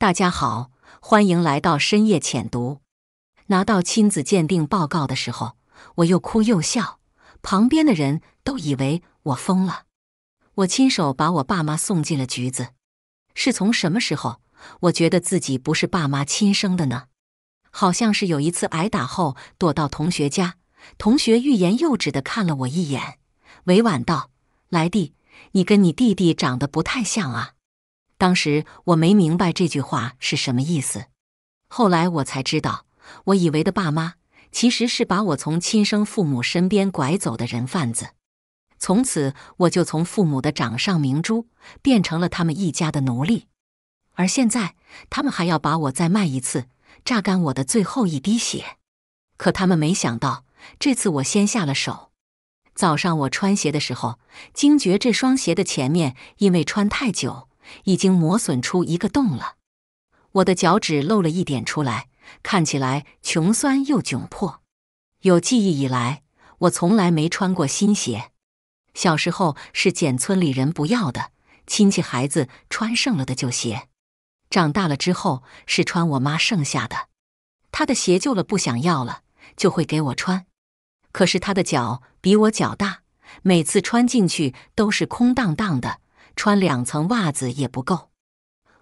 大家好，欢迎来到深夜浅读。拿到亲子鉴定报告的时候，我又哭又笑，旁边的人都以为我疯了。我亲手把我爸妈送进了局子。是从什么时候，我觉得自己不是爸妈亲生的呢？好像是有一次挨打后躲到同学家，同学欲言又止的看了我一眼，委婉道：“来弟，你跟你弟弟长得不太像啊。”当时我没明白这句话是什么意思，后来我才知道，我以为的爸妈其实是把我从亲生父母身边拐走的人贩子。从此，我就从父母的掌上明珠变成了他们一家的奴隶。而现在，他们还要把我再卖一次，榨干我的最后一滴血。可他们没想到，这次我先下了手。早上我穿鞋的时候，惊觉这双鞋的前面因为穿太久。已经磨损出一个洞了，我的脚趾露了一点出来，看起来穷酸又窘迫。有记忆以来，我从来没穿过新鞋。小时候是捡村里人不要的亲戚孩子穿剩了的旧鞋，长大了之后是穿我妈剩下的。她的鞋旧了不想要了，就会给我穿。可是她的脚比我脚大，每次穿进去都是空荡荡的。穿两层袜子也不够。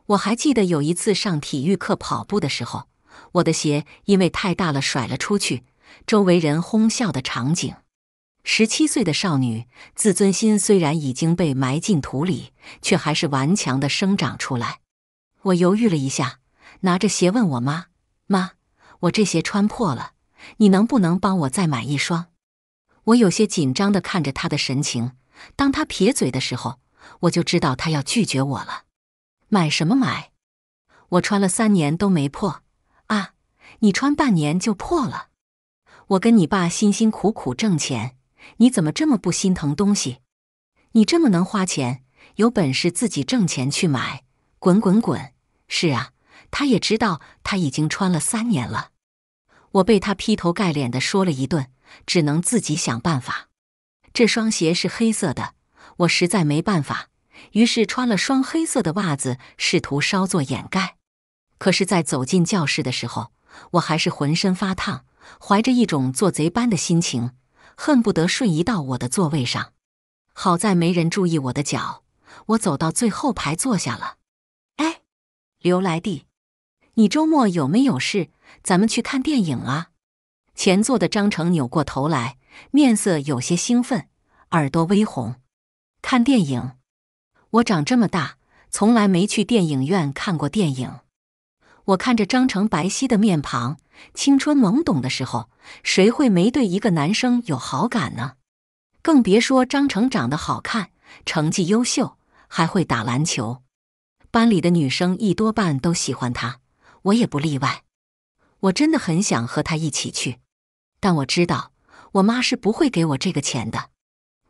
我还记得有一次上体育课跑步的时候，我的鞋因为太大了甩了出去，周围人哄笑的场景。十七岁的少女自尊心虽然已经被埋进土里，却还是顽强的生长出来。我犹豫了一下，拿着鞋问我妈：“妈，我这鞋穿破了，你能不能帮我再买一双？”我有些紧张的看着她的神情，当她撇嘴的时候。我就知道他要拒绝我了，买什么买？我穿了三年都没破啊！你穿半年就破了。我跟你爸辛辛苦苦挣钱，你怎么这么不心疼东西？你这么能花钱，有本事自己挣钱去买！滚滚滚！是啊，他也知道他已经穿了三年了。我被他劈头盖脸的说了一顿，只能自己想办法。这双鞋是黑色的，我实在没办法。于是穿了双黑色的袜子，试图稍作掩盖。可是，在走进教室的时候，我还是浑身发烫，怀着一种做贼般的心情，恨不得瞬移到我的座位上。好在没人注意我的脚，我走到最后排坐下了。哎，刘来弟，你周末有没有事？咱们去看电影啊！前座的张成扭过头来，面色有些兴奋，耳朵微红，看电影。我长这么大，从来没去电影院看过电影。我看着张成白皙的面庞，青春懵懂的时候，谁会没对一个男生有好感呢？更别说张成长得好看，成绩优秀，还会打篮球，班里的女生一多半都喜欢他，我也不例外。我真的很想和他一起去，但我知道我妈是不会给我这个钱的。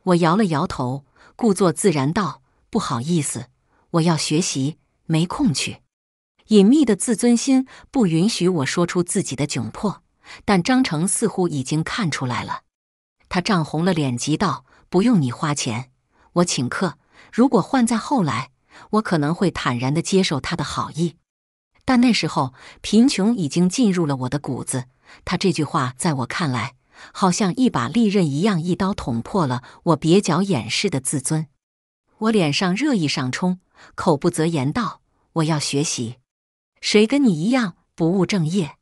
我摇了摇头，故作自然道。不好意思，我要学习，没空去。隐秘的自尊心不允许我说出自己的窘迫，但张成似乎已经看出来了，他涨红了脸，急道：“不用你花钱，我请客。”如果换在后来，我可能会坦然地接受他的好意，但那时候贫穷已经进入了我的骨子。他这句话在我看来，好像一把利刃一样，一刀捅破了我蹩脚掩饰的自尊。我脸上热意上冲，口不择言道：“我要学习，谁跟你一样不务正业？”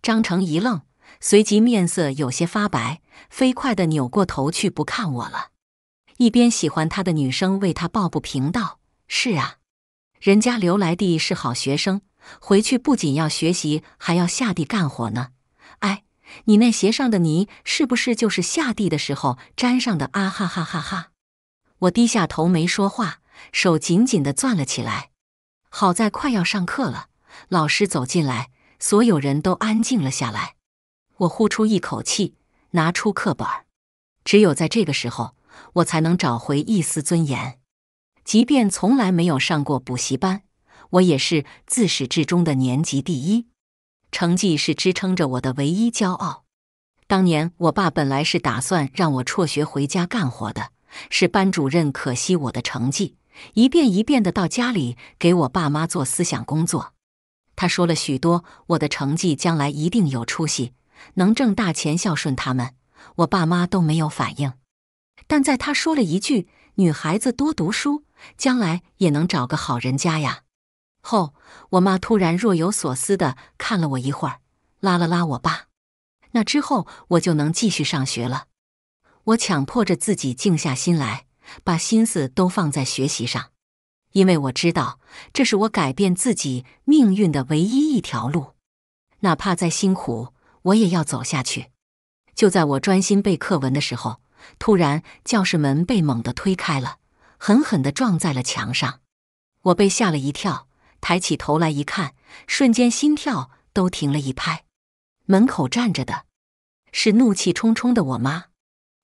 张成一愣，随即面色有些发白，飞快地扭过头去不看我了。一边喜欢他的女生为他抱不平道：“是啊，人家刘来娣是好学生，回去不仅要学习，还要下地干活呢。哎，你那鞋上的泥是不是就是下地的时候沾上的啊？哈哈哈哈！”我低下头，没说话，手紧紧的攥了起来。好在快要上课了，老师走进来，所有人都安静了下来。我呼出一口气，拿出课本。只有在这个时候，我才能找回一丝尊严。即便从来没有上过补习班，我也是自始至终的年级第一，成绩是支撑着我的唯一骄傲。当年我爸本来是打算让我辍学回家干活的。是班主任，可惜我的成绩，一遍一遍的到家里给我爸妈做思想工作。他说了许多，我的成绩将来一定有出息，能挣大钱孝顺他们。我爸妈都没有反应，但在他说了一句“女孩子多读书，将来也能找个好人家呀”后，我妈突然若有所思的看了我一会儿，拉了拉我爸。那之后，我就能继续上学了。我强迫着自己静下心来，把心思都放在学习上，因为我知道这是我改变自己命运的唯一一条路。哪怕再辛苦，我也要走下去。就在我专心背课文的时候，突然教室门被猛地推开了，狠狠的撞在了墙上。我被吓了一跳，抬起头来一看，瞬间心跳都停了一拍。门口站着的是怒气冲冲的我妈。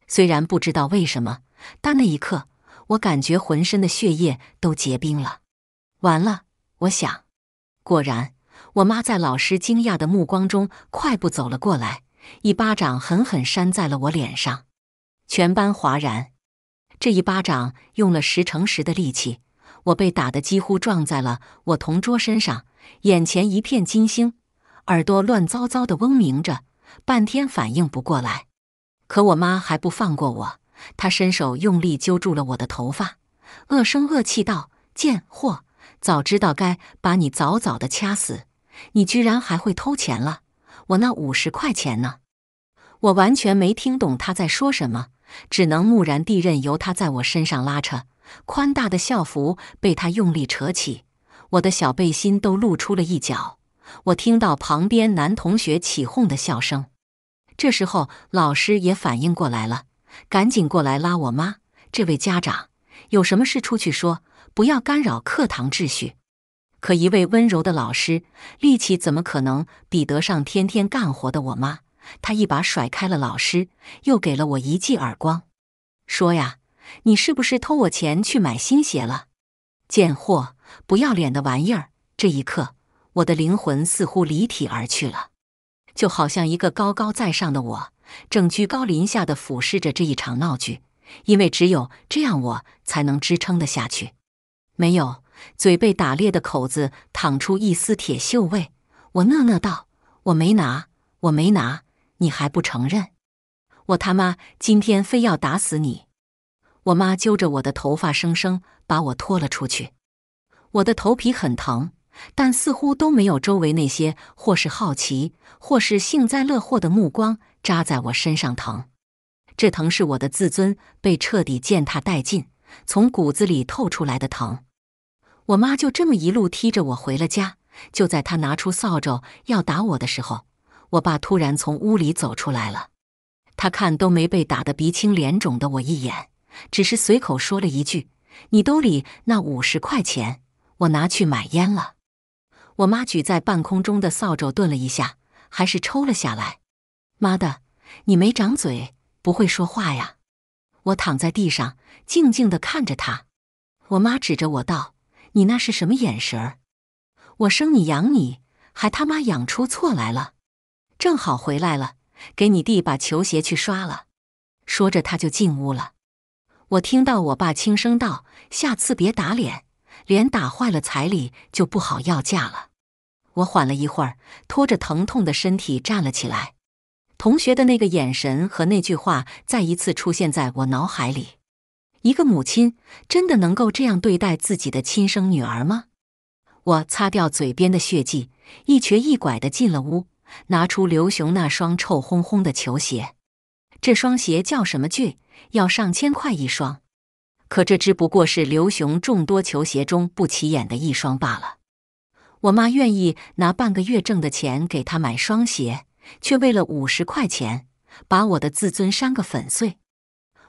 虽然不知道为什么，但那一刻我感觉浑身的血液都结冰了。完了，我想。果然，我妈在老师惊讶的目光中快步走了过来，一巴掌狠狠扇在了我脸上。全班哗然。这一巴掌用了十成十的力气，我被打得几乎撞在了我同桌身上，眼前一片金星，耳朵乱糟糟的嗡鸣着，半天反应不过来。可我妈还不放过我，她伸手用力揪住了我的头发，恶声恶气道：“贱货，早知道该把你早早的掐死！你居然还会偷钱了？我那五十块钱呢？”我完全没听懂她在说什么，只能木然地任由她在我身上拉扯。宽大的校服被她用力扯起，我的小背心都露出了一角。我听到旁边男同学起哄的笑声。这时候，老师也反应过来了，赶紧过来拉我妈。这位家长有什么事出去说，不要干扰课堂秩序。可一位温柔的老师，力气怎么可能比得上天天干活的我妈？她一把甩开了老师，又给了我一记耳光，说呀：“你是不是偷我钱去买新鞋了？贱货，不要脸的玩意儿！”这一刻，我的灵魂似乎离体而去了。就好像一个高高在上的我，正居高临下的俯视着这一场闹剧，因为只有这样，我才能支撑得下去。没有，嘴被打裂的口子淌出一丝铁锈味，我讷讷道：“我没拿，我没拿，你还不承认？我他妈今天非要打死你！”我妈揪着我的头发，生生把我拖了出去，我的头皮很疼。但似乎都没有周围那些或是好奇或是幸灾乐祸的目光扎在我身上疼，这疼是我的自尊被彻底践踏殆尽，从骨子里透出来的疼。我妈就这么一路踢着我回了家。就在她拿出扫帚要打我的时候，我爸突然从屋里走出来了。他看都没被打得鼻青脸肿的我一眼，只是随口说了一句：“你兜里那五十块钱，我拿去买烟了。”我妈举在半空中的扫帚顿了一下，还是抽了下来。妈的，你没长嘴，不会说话呀！我躺在地上，静静地看着她。我妈指着我道：“你那是什么眼神儿？我生你养你，还他妈养出错来了！正好回来了，给你弟把球鞋去刷了。”说着，他就进屋了。我听到我爸轻声道：“下次别打脸。”脸打坏了，彩礼就不好要价了。我缓了一会儿，拖着疼痛的身体站了起来。同学的那个眼神和那句话再一次出现在我脑海里。一个母亲真的能够这样对待自己的亲生女儿吗？我擦掉嘴边的血迹，一瘸一拐的进了屋，拿出刘雄那双臭烘烘的球鞋。这双鞋叫什么剧？要上千块一双。可这只不过是刘雄众多球鞋中不起眼的一双罢了。我妈愿意拿半个月挣的钱给他买双鞋，却为了五十块钱把我的自尊伤个粉碎。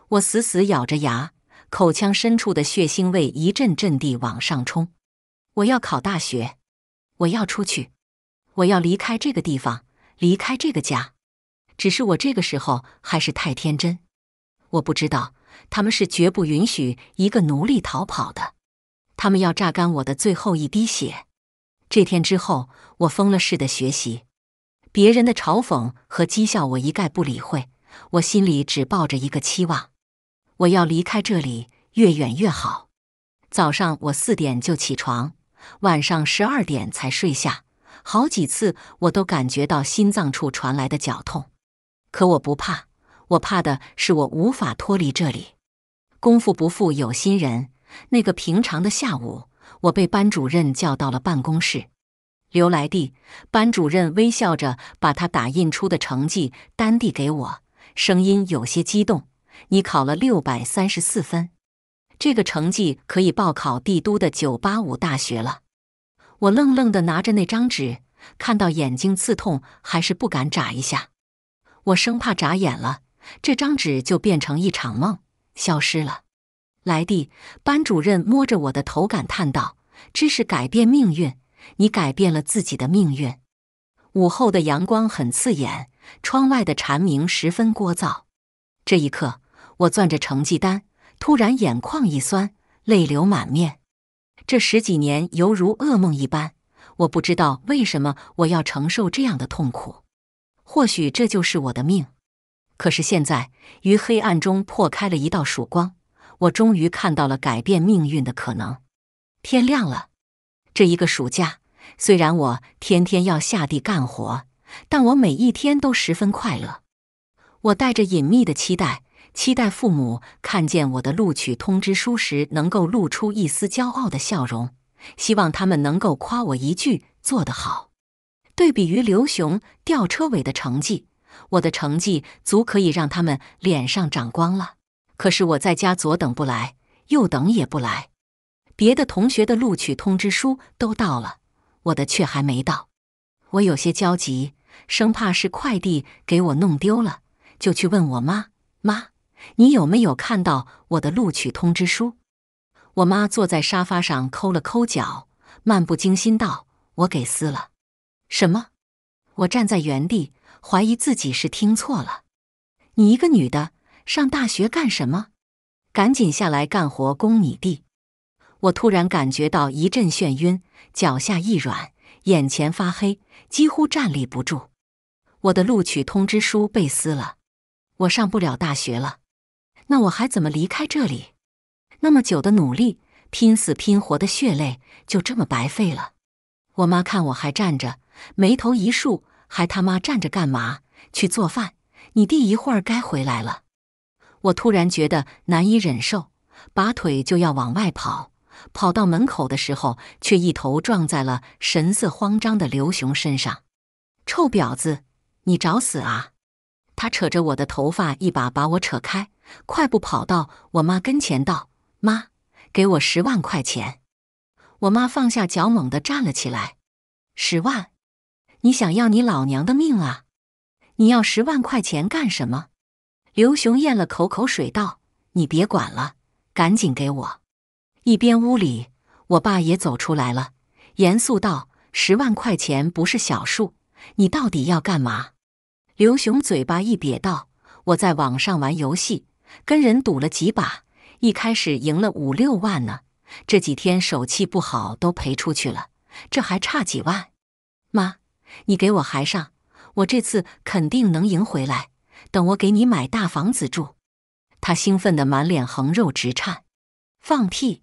我死死咬着牙，口腔深处的血腥味一阵阵地往上冲。我要考大学，我要出去，我要离开这个地方，离开这个家。只是我这个时候还是太天真，我不知道。他们是绝不允许一个奴隶逃跑的，他们要榨干我的最后一滴血。这天之后，我疯了似的学习，别人的嘲讽和讥笑我一概不理会，我心里只抱着一个期望：我要离开这里，越远越好。早上我四点就起床，晚上十二点才睡下，好几次我都感觉到心脏处传来的绞痛，可我不怕，我怕的是我无法脱离这里。功夫不负有心人。那个平常的下午，我被班主任叫到了办公室。刘来娣，班主任微笑着把他打印出的成绩单递给我，声音有些激动：“你考了六百三十四分，这个成绩可以报考帝都的九八五大学了。”我愣愣的拿着那张纸，看到眼睛刺痛，还是不敢眨一下。我生怕眨眼了，这张纸就变成一场梦。消失了，莱蒂班主任摸着我的头感叹道：“知识改变命运，你改变了自己的命运。”午后的阳光很刺眼，窗外的蝉鸣十分聒噪。这一刻，我攥着成绩单，突然眼眶一酸，泪流满面。这十几年犹如噩梦一般，我不知道为什么我要承受这样的痛苦。或许这就是我的命。可是现在，于黑暗中破开了一道曙光，我终于看到了改变命运的可能。天亮了。这一个暑假，虽然我天天要下地干活，但我每一天都十分快乐。我带着隐秘的期待，期待父母看见我的录取通知书时能够露出一丝骄傲的笑容，希望他们能够夸我一句做得好。对比于刘雄吊车尾的成绩。我的成绩足可以让他们脸上长光了，可是我在家左等不来，右等也不来。别的同学的录取通知书都到了，我的却还没到。我有些焦急，生怕是快递给我弄丢了，就去问我妈妈：“你有没有看到我的录取通知书？”我妈坐在沙发上抠了抠脚，漫不经心道：“我给撕了。”什么？我站在原地。怀疑自己是听错了，你一个女的上大学干什么？赶紧下来干活，供你弟！我突然感觉到一阵眩晕，脚下一软，眼前发黑，几乎站立不住。我的录取通知书被撕了，我上不了大学了。那我还怎么离开这里？那么久的努力，拼死拼活的血泪，就这么白费了。我妈看我还站着，眉头一竖。还他妈站着干嘛？去做饭！你弟一会儿该回来了。我突然觉得难以忍受，拔腿就要往外跑。跑到门口的时候，却一头撞在了神色慌张的刘雄身上。“臭婊子，你找死啊！”他扯着我的头发，一把把我扯开，快步跑到我妈跟前，道：“妈，给我十万块钱。”我妈放下脚，猛地站了起来：“十万！”你想要你老娘的命啊？你要十万块钱干什么？刘雄咽了口口水道：“你别管了，赶紧给我。”一边屋里，我爸也走出来了，严肃道：“十万块钱不是小数，你到底要干嘛？”刘雄嘴巴一瘪道：“我在网上玩游戏，跟人赌了几把，一开始赢了五六万呢，这几天手气不好，都赔出去了，这还差几万，妈。”你给我还上，我这次肯定能赢回来。等我给你买大房子住，他兴奋的满脸横肉直颤。放屁！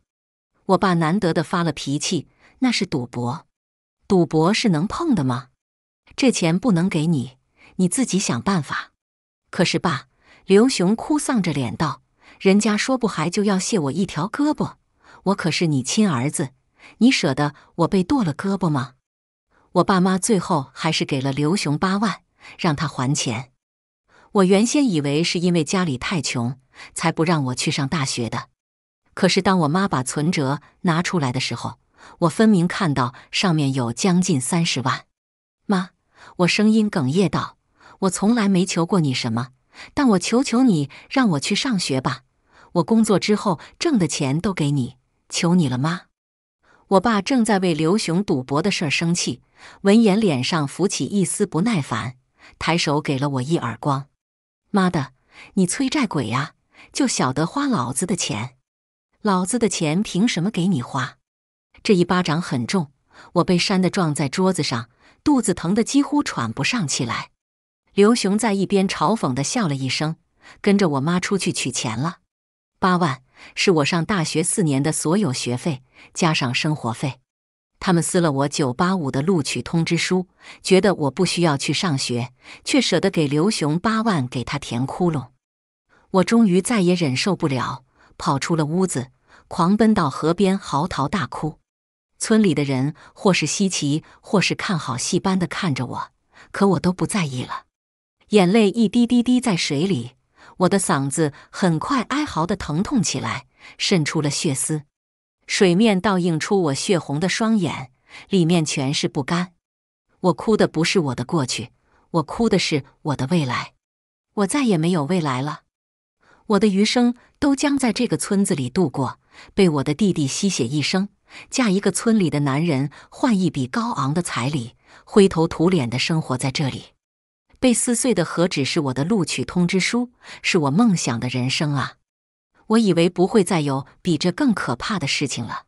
我爸难得的发了脾气，那是赌博，赌博是能碰的吗？这钱不能给你，你自己想办法。可是爸，刘雄哭丧着脸道：“人家说不还就要卸我一条胳膊，我可是你亲儿子，你舍得我被剁了胳膊吗？”我爸妈最后还是给了刘雄八万，让他还钱。我原先以为是因为家里太穷才不让我去上大学的，可是当我妈把存折拿出来的时候，我分明看到上面有将近三十万。妈，我声音哽咽道：“我从来没求过你什么，但我求求你让我去上学吧。我工作之后挣的钱都给你，求你了，妈。”我爸正在为刘雄赌博的事儿生气，闻言脸上浮起一丝不耐烦，抬手给了我一耳光：“妈的，你催债鬼呀，就晓得花老子的钱，老子的钱凭什么给你花？”这一巴掌很重，我被扇的撞在桌子上，肚子疼得几乎喘不上气来。刘雄在一边嘲讽的笑了一声，跟着我妈出去取钱了，八万。是我上大学四年的所有学费加上生活费，他们撕了我985的录取通知书，觉得我不需要去上学，却舍得给刘雄八万给他填窟窿。我终于再也忍受不了，跑出了屋子，狂奔到河边，嚎啕大哭。村里的人或是稀奇，或是看好戏般的看着我，可我都不在意了，眼泪一滴滴滴在水里。我的嗓子很快哀嚎的疼痛起来，渗出了血丝。水面倒映出我血红的双眼，里面全是不甘。我哭的不是我的过去，我哭的是我的未来。我再也没有未来了。我的余生都将在这个村子里度过，被我的弟弟吸血一生，嫁一个村里的男人，换一笔高昂的彩礼，灰头土脸的生活在这里。被撕碎的何止是我的录取通知书，是我梦想的人生啊！我以为不会再有比这更可怕的事情了，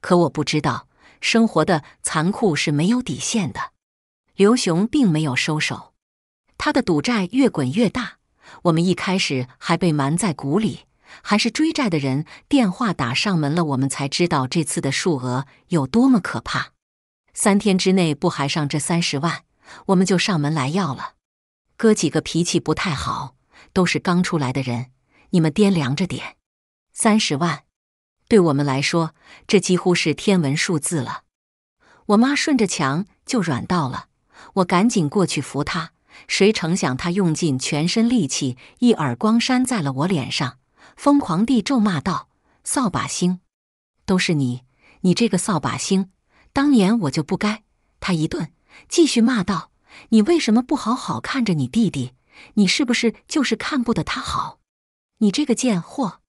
可我不知道生活的残酷是没有底线的。刘雄并没有收手，他的赌债越滚越大。我们一开始还被瞒在鼓里，还是追债的人电话打上门了，我们才知道这次的数额有多么可怕。三天之内不还上这三十万，我们就上门来要了。哥几个脾气不太好，都是刚出来的人，你们掂量着点。三十万，对我们来说，这几乎是天文数字了。我妈顺着墙就软到了，我赶紧过去扶她。谁成想，她用尽全身力气一耳光扇在了我脸上，疯狂地咒骂道：“扫把星，都是你，你这个扫把星！当年我就不该……”她一顿，继续骂道。你为什么不好好看着你弟弟？你是不是就是看不得他好？你这个贱货！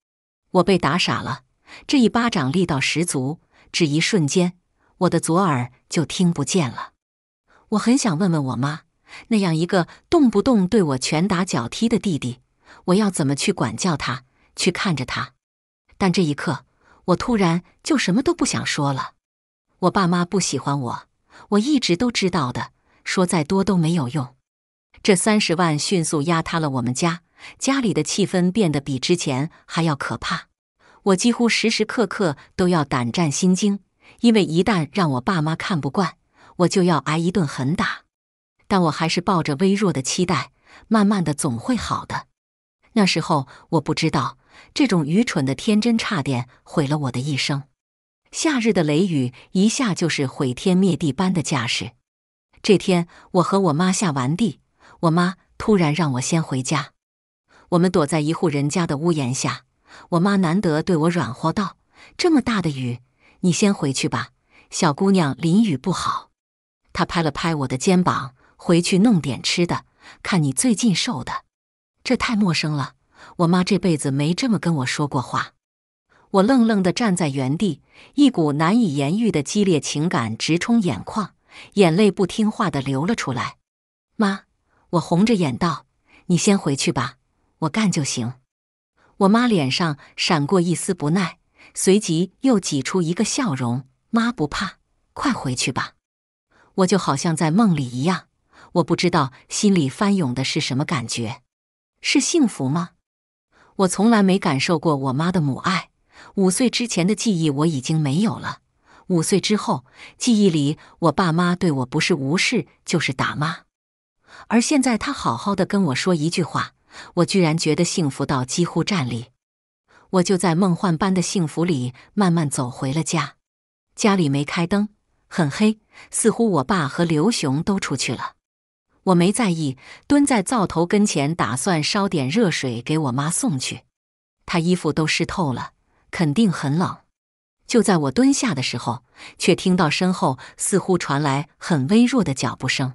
我被打傻了，这一巴掌力道十足，只一瞬间，我的左耳就听不见了。我很想问问我妈，那样一个动不动对我拳打脚踢的弟弟，我要怎么去管教他，去看着他？但这一刻，我突然就什么都不想说了。我爸妈不喜欢我，我一直都知道的。说再多都没有用，这三十万迅速压塌了我们家，家里的气氛变得比之前还要可怕。我几乎时时刻刻都要胆战心惊，因为一旦让我爸妈看不惯，我就要挨一顿狠打。但我还是抱着微弱的期待，慢慢的总会好的。那时候我不知道，这种愚蠢的天真差点毁了我的一生。夏日的雷雨一下就是毁天灭地般的架势。这天，我和我妈下完地，我妈突然让我先回家。我们躲在一户人家的屋檐下，我妈难得对我软和道：“这么大的雨，你先回去吧，小姑娘淋雨不好。”她拍了拍我的肩膀，回去弄点吃的，看你最近瘦的，这太陌生了。我妈这辈子没这么跟我说过话，我愣愣的站在原地，一股难以言喻的激烈情感直冲眼眶。眼泪不听话的流了出来，妈，我红着眼道：“你先回去吧，我干就行。”我妈脸上闪过一丝不耐，随即又挤出一个笑容：“妈不怕，快回去吧。”我就好像在梦里一样，我不知道心里翻涌的是什么感觉，是幸福吗？我从来没感受过我妈的母爱，五岁之前的记忆我已经没有了。五岁之后，记忆里我爸妈对我不是无视就是打骂，而现在他好好的跟我说一句话，我居然觉得幸福到几乎站立。我就在梦幻般的幸福里慢慢走回了家。家里没开灯，很黑，似乎我爸和刘雄都出去了。我没在意，蹲在灶头跟前，打算烧点热水给我妈送去。她衣服都湿透了，肯定很冷。就在我蹲下的时候，却听到身后似乎传来很微弱的脚步声。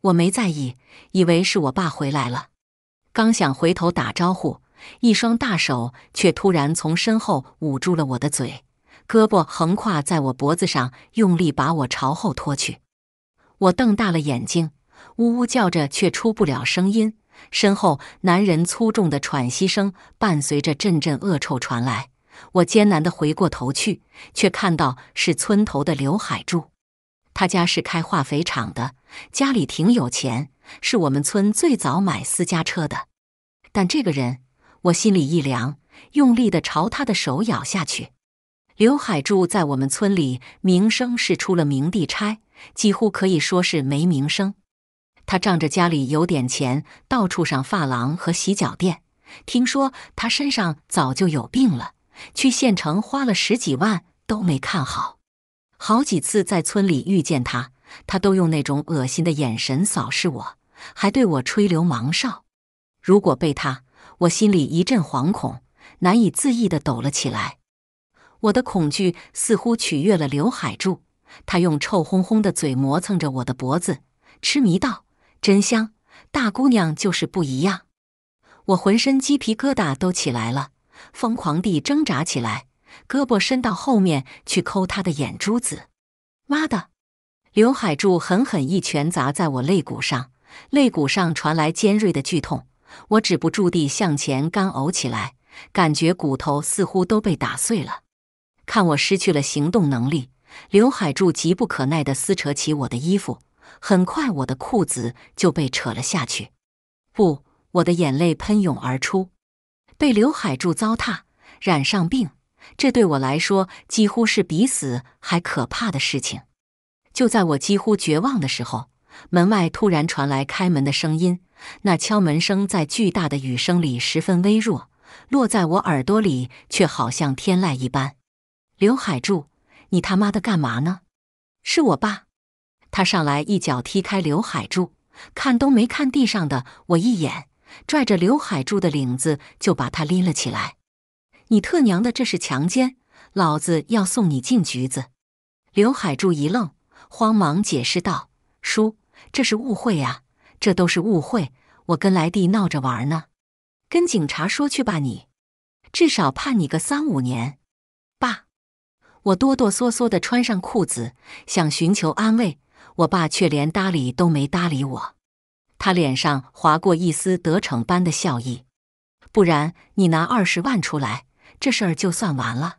我没在意，以为是我爸回来了。刚想回头打招呼，一双大手却突然从身后捂住了我的嘴，胳膊横跨在我脖子上，用力把我朝后拖去。我瞪大了眼睛，呜呜叫着，却出不了声音。身后男人粗重的喘息声伴随着阵阵恶臭传来。我艰难地回过头去，却看到是村头的刘海柱。他家是开化肥厂的，家里挺有钱，是我们村最早买私家车的。但这个人，我心里一凉，用力地朝他的手咬下去。刘海柱在我们村里名声是出了名地差，几乎可以说是没名声。他仗着家里有点钱，到处上发廊和洗脚店。听说他身上早就有病了。去县城花了十几万都没看好，好几次在村里遇见他，他都用那种恶心的眼神扫视我，还对我吹流氓哨。如果被他，我心里一阵惶恐，难以自抑地抖了起来。我的恐惧似乎取悦了刘海柱，他用臭烘烘的嘴磨蹭着我的脖子，痴迷道：“真香，大姑娘就是不一样。”我浑身鸡皮疙瘩都起来了。疯狂地挣扎起来，胳膊伸到后面去抠他的眼珠子。妈的！刘海柱狠狠一拳砸在我肋骨上，肋骨上传来尖锐的剧痛，我止不住地向前干呕起来，感觉骨头似乎都被打碎了。看我失去了行动能力，刘海柱急不可耐地撕扯起我的衣服，很快我的裤子就被扯了下去。不，我的眼泪喷涌而出。被刘海柱糟蹋，染上病，这对我来说几乎是比死还可怕的事情。就在我几乎绝望的时候，门外突然传来开门的声音，那敲门声在巨大的雨声里十分微弱，落在我耳朵里却好像天籁一般。刘海柱，你他妈的干嘛呢？是我爸，他上来一脚踢开刘海柱，看都没看地上的我一眼。拽着刘海柱的领子就把他拎了起来，“你特娘的这是强奸，老子要送你进局子！”刘海柱一愣，慌忙解释道：“叔，这是误会啊，这都是误会，我跟来弟闹着玩呢，跟警察说去吧你，至少判你个三五年。”爸，我哆哆嗦嗦地穿上裤子，想寻求安慰，我爸却连搭理都没搭理我。他脸上划过一丝得逞般的笑意，不然你拿二十万出来，这事儿就算完了。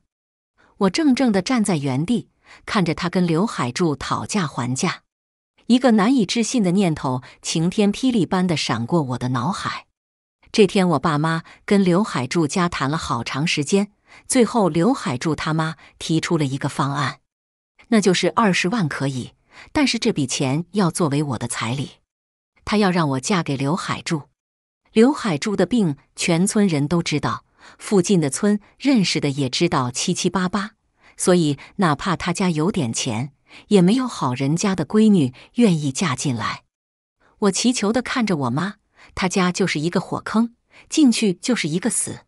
我怔怔地站在原地，看着他跟刘海柱讨价还价。一个难以置信的念头晴天霹雳般地闪过我的脑海。这天，我爸妈跟刘海柱家谈了好长时间，最后刘海柱他妈提出了一个方案，那就是二十万可以，但是这笔钱要作为我的彩礼。他要让我嫁给刘海柱，刘海柱的病全村人都知道，附近的村认识的也知道七七八八，所以哪怕他家有点钱，也没有好人家的闺女愿意嫁进来。我祈求地看着我妈，她家就是一个火坑，进去就是一个死。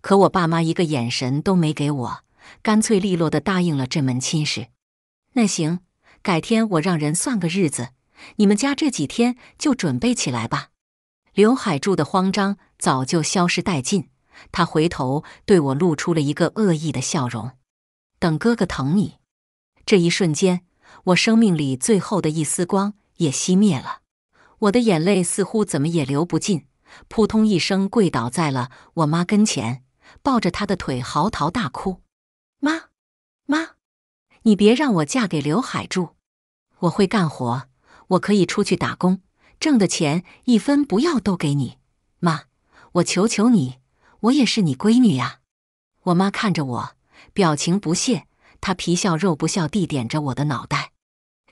可我爸妈一个眼神都没给我，干脆利落的答应了这门亲事。那行，改天我让人算个日子。你们家这几天就准备起来吧。刘海柱的慌张早就消失殆尽，他回头对我露出了一个恶意的笑容。等哥哥疼你。这一瞬间，我生命里最后的一丝光也熄灭了。我的眼泪似乎怎么也流不尽，扑通一声跪倒在了我妈跟前，抱着她的腿嚎啕大哭：“妈，妈，你别让我嫁给刘海柱！我会干活。”我可以出去打工，挣的钱一分不要都给你，妈，我求求你，我也是你闺女呀。我妈看着我，表情不屑，她皮笑肉不笑地点着我的脑袋。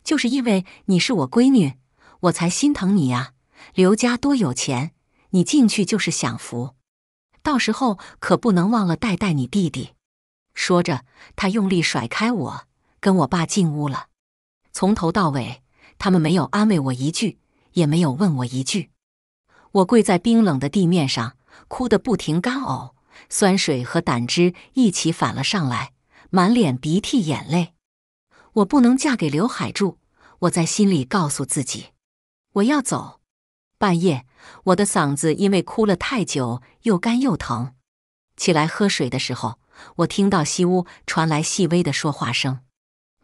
就是因为你是我闺女，我才心疼你呀。刘家多有钱，你进去就是享福，到时候可不能忘了带带你弟弟。说着，她用力甩开我，跟我爸进屋了。从头到尾。他们没有安慰我一句，也没有问我一句。我跪在冰冷的地面上，哭得不停干呕，酸水和胆汁一起反了上来，满脸鼻涕眼泪。我不能嫁给刘海柱，我在心里告诉自己。我要走。半夜，我的嗓子因为哭了太久，又干又疼。起来喝水的时候，我听到西屋传来细微的说话声，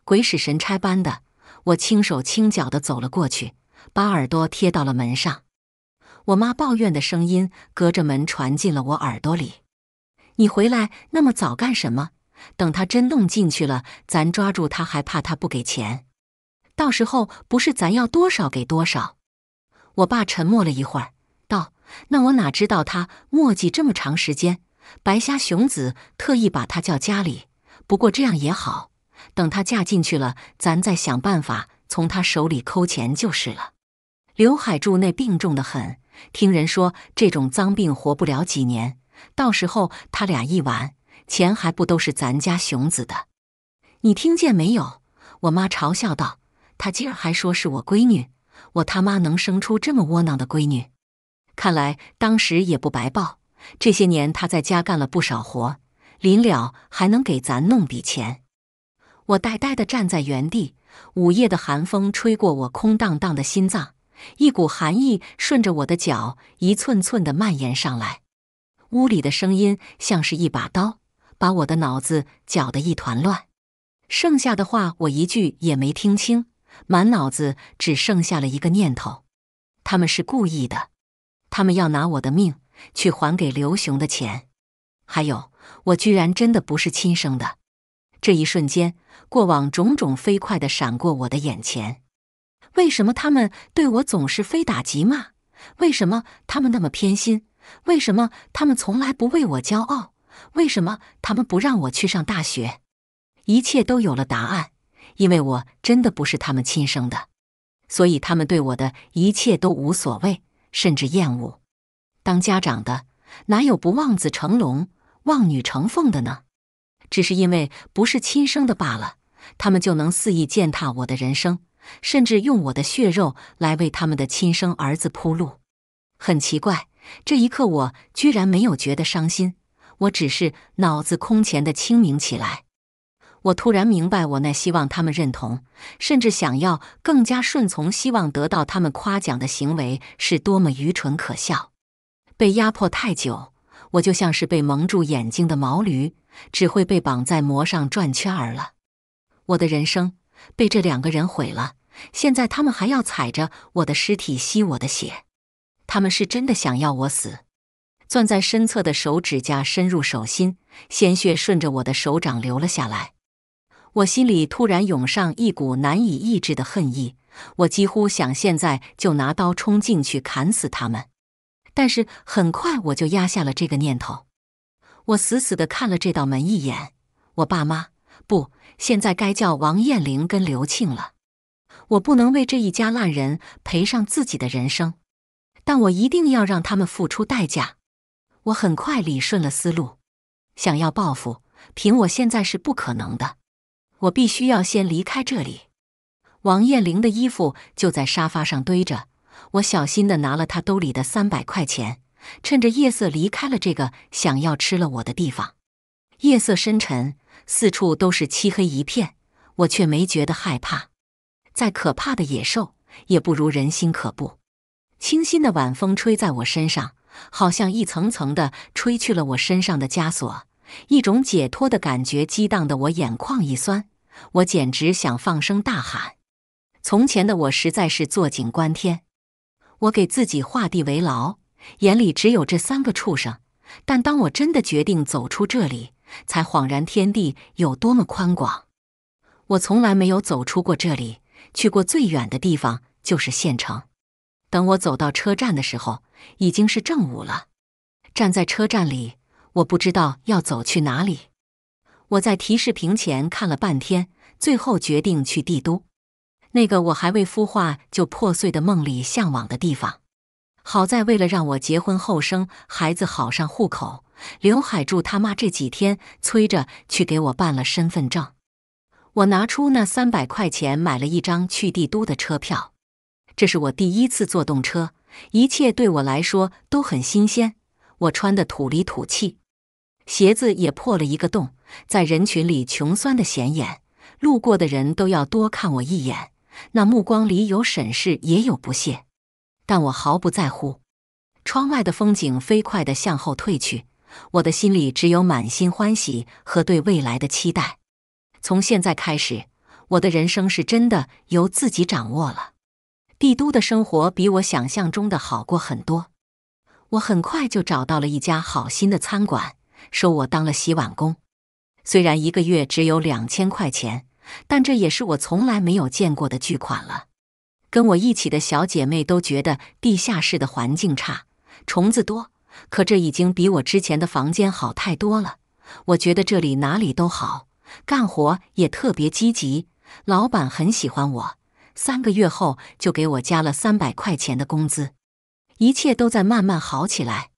鬼使神差般的。我轻手轻脚地走了过去，把耳朵贴到了门上。我妈抱怨的声音隔着门传进了我耳朵里：“你回来那么早干什么？等他真弄进去了，咱抓住他还怕他不给钱？到时候不是咱要多少给多少？”我爸沉默了一会儿，道：“那我哪知道他磨叽这么长时间？白瞎熊子特意把他叫家里。不过这样也好。”等她嫁进去了，咱再想办法从她手里抠钱就是了。刘海柱那病重的很，听人说这种脏病活不了几年，到时候他俩一完，钱还不都是咱家熊子的？你听见没有？我妈嘲笑道：“她今儿还说是我闺女，我他妈能生出这么窝囊的闺女？看来当时也不白报。这些年他在家干了不少活，临了还能给咱弄笔钱。”我呆呆地站在原地，午夜的寒风吹过我空荡荡的心脏，一股寒意顺着我的脚一寸寸地蔓延上来。屋里的声音像是一把刀，把我的脑子搅得一团乱。剩下的话我一句也没听清，满脑子只剩下了一个念头：他们是故意的，他们要拿我的命去还给刘雄的钱。还有，我居然真的不是亲生的。这一瞬间。过往种种飞快的闪过我的眼前，为什么他们对我总是非打即骂？为什么他们那么偏心？为什么他们从来不为我骄傲？为什么他们不让我去上大学？一切都有了答案，因为我真的不是他们亲生的，所以他们对我的一切都无所谓，甚至厌恶。当家长的哪有不望子成龙、望女成凤的呢？只是因为不是亲生的罢了。他们就能肆意践踏我的人生，甚至用我的血肉来为他们的亲生儿子铺路。很奇怪，这一刻我居然没有觉得伤心，我只是脑子空前的清明起来。我突然明白，我那希望他们认同，甚至想要更加顺从，希望得到他们夸奖的行为是多么愚蠢可笑。被压迫太久，我就像是被蒙住眼睛的毛驴，只会被绑在磨上转圈儿了。我的人生被这两个人毁了，现在他们还要踩着我的尸体吸我的血，他们是真的想要我死。攥在身侧的手指甲深入手心，鲜血顺着我的手掌流了下来。我心里突然涌上一股难以抑制的恨意，我几乎想现在就拿刀冲进去砍死他们。但是很快我就压下了这个念头。我死死的看了这道门一眼，我爸妈不。现在该叫王艳玲跟刘庆了，我不能为这一家烂人赔上自己的人生，但我一定要让他们付出代价。我很快理顺了思路，想要报复，凭我现在是不可能的。我必须要先离开这里。王艳玲的衣服就在沙发上堆着，我小心的拿了他兜里的三百块钱，趁着夜色离开了这个想要吃了我的地方。夜色深沉。四处都是漆黑一片，我却没觉得害怕。再可怕的野兽，也不如人心可怖。清新的晚风吹在我身上，好像一层层的吹去了我身上的枷锁，一种解脱的感觉激荡的我眼眶一酸，我简直想放声大喊。从前的我实在是坐井观天，我给自己画地为牢，眼里只有这三个畜生。但当我真的决定走出这里，才恍然天地有多么宽广。我从来没有走出过这里，去过最远的地方就是县城。等我走到车站的时候，已经是正午了。站在车站里，我不知道要走去哪里。我在提示屏前看了半天，最后决定去帝都，那个我还未孵化就破碎的梦里向往的地方。好在为了让我结婚后生孩子好上户口。刘海柱他妈这几天催着去给我办了身份证，我拿出那三百块钱买了一张去帝都的车票。这是我第一次坐动车，一切对我来说都很新鲜。我穿得土里土气，鞋子也破了一个洞，在人群里穷酸的显眼，路过的人都要多看我一眼。那目光里有审视，也有不屑，但我毫不在乎。窗外的风景飞快地向后退去。我的心里只有满心欢喜和对未来的期待。从现在开始，我的人生是真的由自己掌握了。帝都的生活比我想象中的好过很多。我很快就找到了一家好心的餐馆，说我当了洗碗工。虽然一个月只有两千块钱，但这也是我从来没有见过的巨款了。跟我一起的小姐妹都觉得地下室的环境差，虫子多。可这已经比我之前的房间好太多了。我觉得这里哪里都好，干活也特别积极，老板很喜欢我。三个月后就给我加了三百块钱的工资，一切都在慢慢好起来。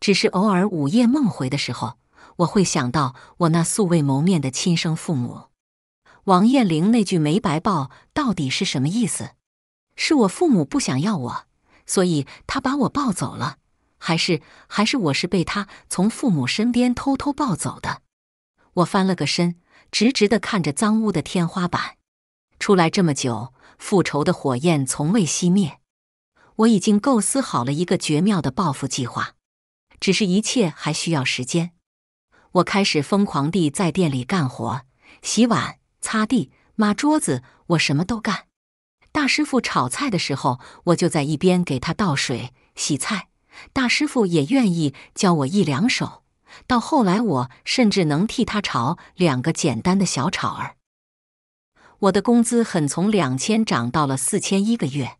只是偶尔午夜梦回的时候，我会想到我那素未谋面的亲生父母。王艳玲那句没白抱到底是什么意思？是我父母不想要我，所以他把我抱走了。还是还是我是被他从父母身边偷偷抱走的。我翻了个身，直直的看着脏污的天花板。出来这么久，复仇的火焰从未熄灭。我已经构思好了一个绝妙的报复计划，只是一切还需要时间。我开始疯狂地在店里干活，洗碗、擦地、抹桌子，我什么都干。大师傅炒菜的时候，我就在一边给他倒水、洗菜。大师傅也愿意教我一两手，到后来我甚至能替他炒两个简单的小炒儿。我的工资很从两千涨到了四千，一个月。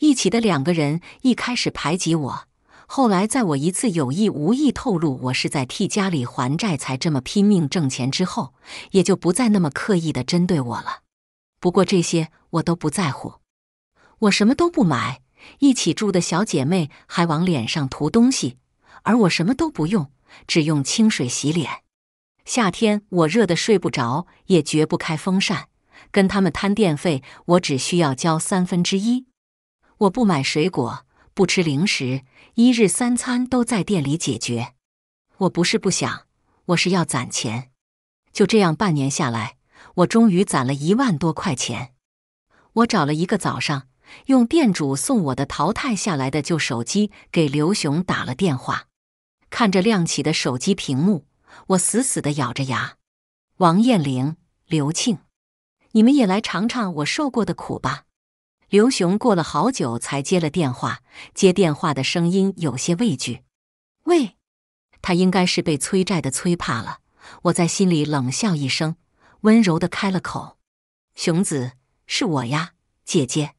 一起的两个人一开始排挤我，后来在我一次有意无意透露我是在替家里还债才这么拼命挣钱之后，也就不再那么刻意的针对我了。不过这些我都不在乎，我什么都不买。一起住的小姐妹还往脸上涂东西，而我什么都不用，只用清水洗脸。夏天我热得睡不着，也绝不开风扇。跟他们摊电费，我只需要交三分之一。我不买水果，不吃零食，一日三餐都在店里解决。我不是不想，我是要攒钱。就这样半年下来，我终于攒了一万多块钱。我找了一个早上。用店主送我的淘汰下来的旧手机给刘雄打了电话，看着亮起的手机屏幕，我死死地咬着牙。王艳玲、刘庆，你们也来尝尝我受过的苦吧。刘雄过了好久才接了电话，接电话的声音有些畏惧。喂，他应该是被催债的催怕了。我在心里冷笑一声，温柔的开了口：“雄子，是我呀，姐姐。”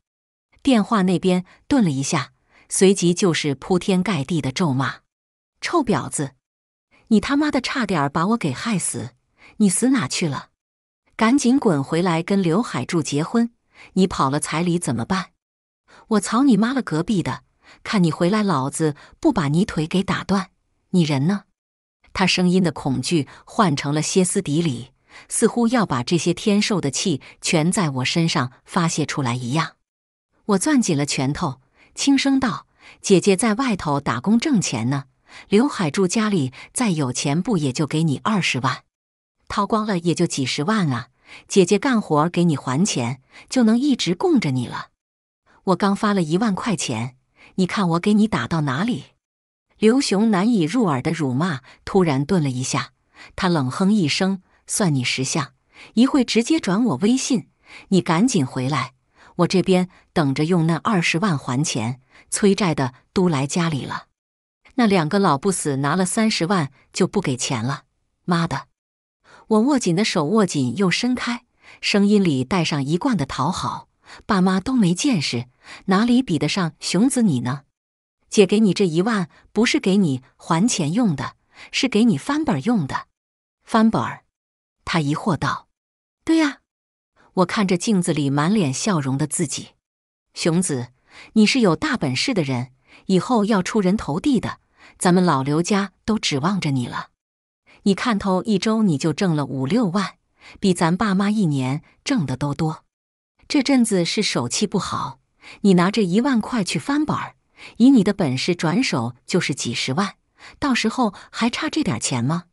电话那边顿了一下，随即就是铺天盖地的咒骂：“臭婊子，你他妈的差点把我给害死！你死哪去了？赶紧滚回来跟刘海柱结婚！你跑了彩礼怎么办？我操你妈了，隔壁的，看你回来，老子不把你腿给打断！你人呢？”他声音的恐惧换成了歇斯底里，似乎要把这些天受的气全在我身上发泄出来一样。我攥紧了拳头，轻声道：“姐姐在外头打工挣钱呢。刘海柱家里再有钱，不也就给你二十万？掏光了也就几十万啊。姐姐干活给你还钱，就能一直供着你了。我刚发了一万块钱，你看我给你打到哪里？”刘雄难以入耳的辱骂突然顿了一下，他冷哼一声：“算你识相，一会直接转我微信。你赶紧回来。”我这边等着用那二十万还钱，催债的都来家里了。那两个老不死拿了三十万就不给钱了，妈的！我握紧的手握紧又伸开，声音里带上一贯的讨好：“爸妈都没见识，哪里比得上熊子你呢？姐给你这一万不是给你还钱用的，是给你翻本用的。翻本儿。”他疑惑道：“对呀。”我看着镜子里满脸笑容的自己，熊子，你是有大本事的人，以后要出人头地的。咱们老刘家都指望着你了。你看头一周你就挣了五六万，比咱爸妈一年挣的都多。这阵子是手气不好，你拿着一万块去翻本儿，以你的本事转手就是几十万，到时候还差这点钱吗？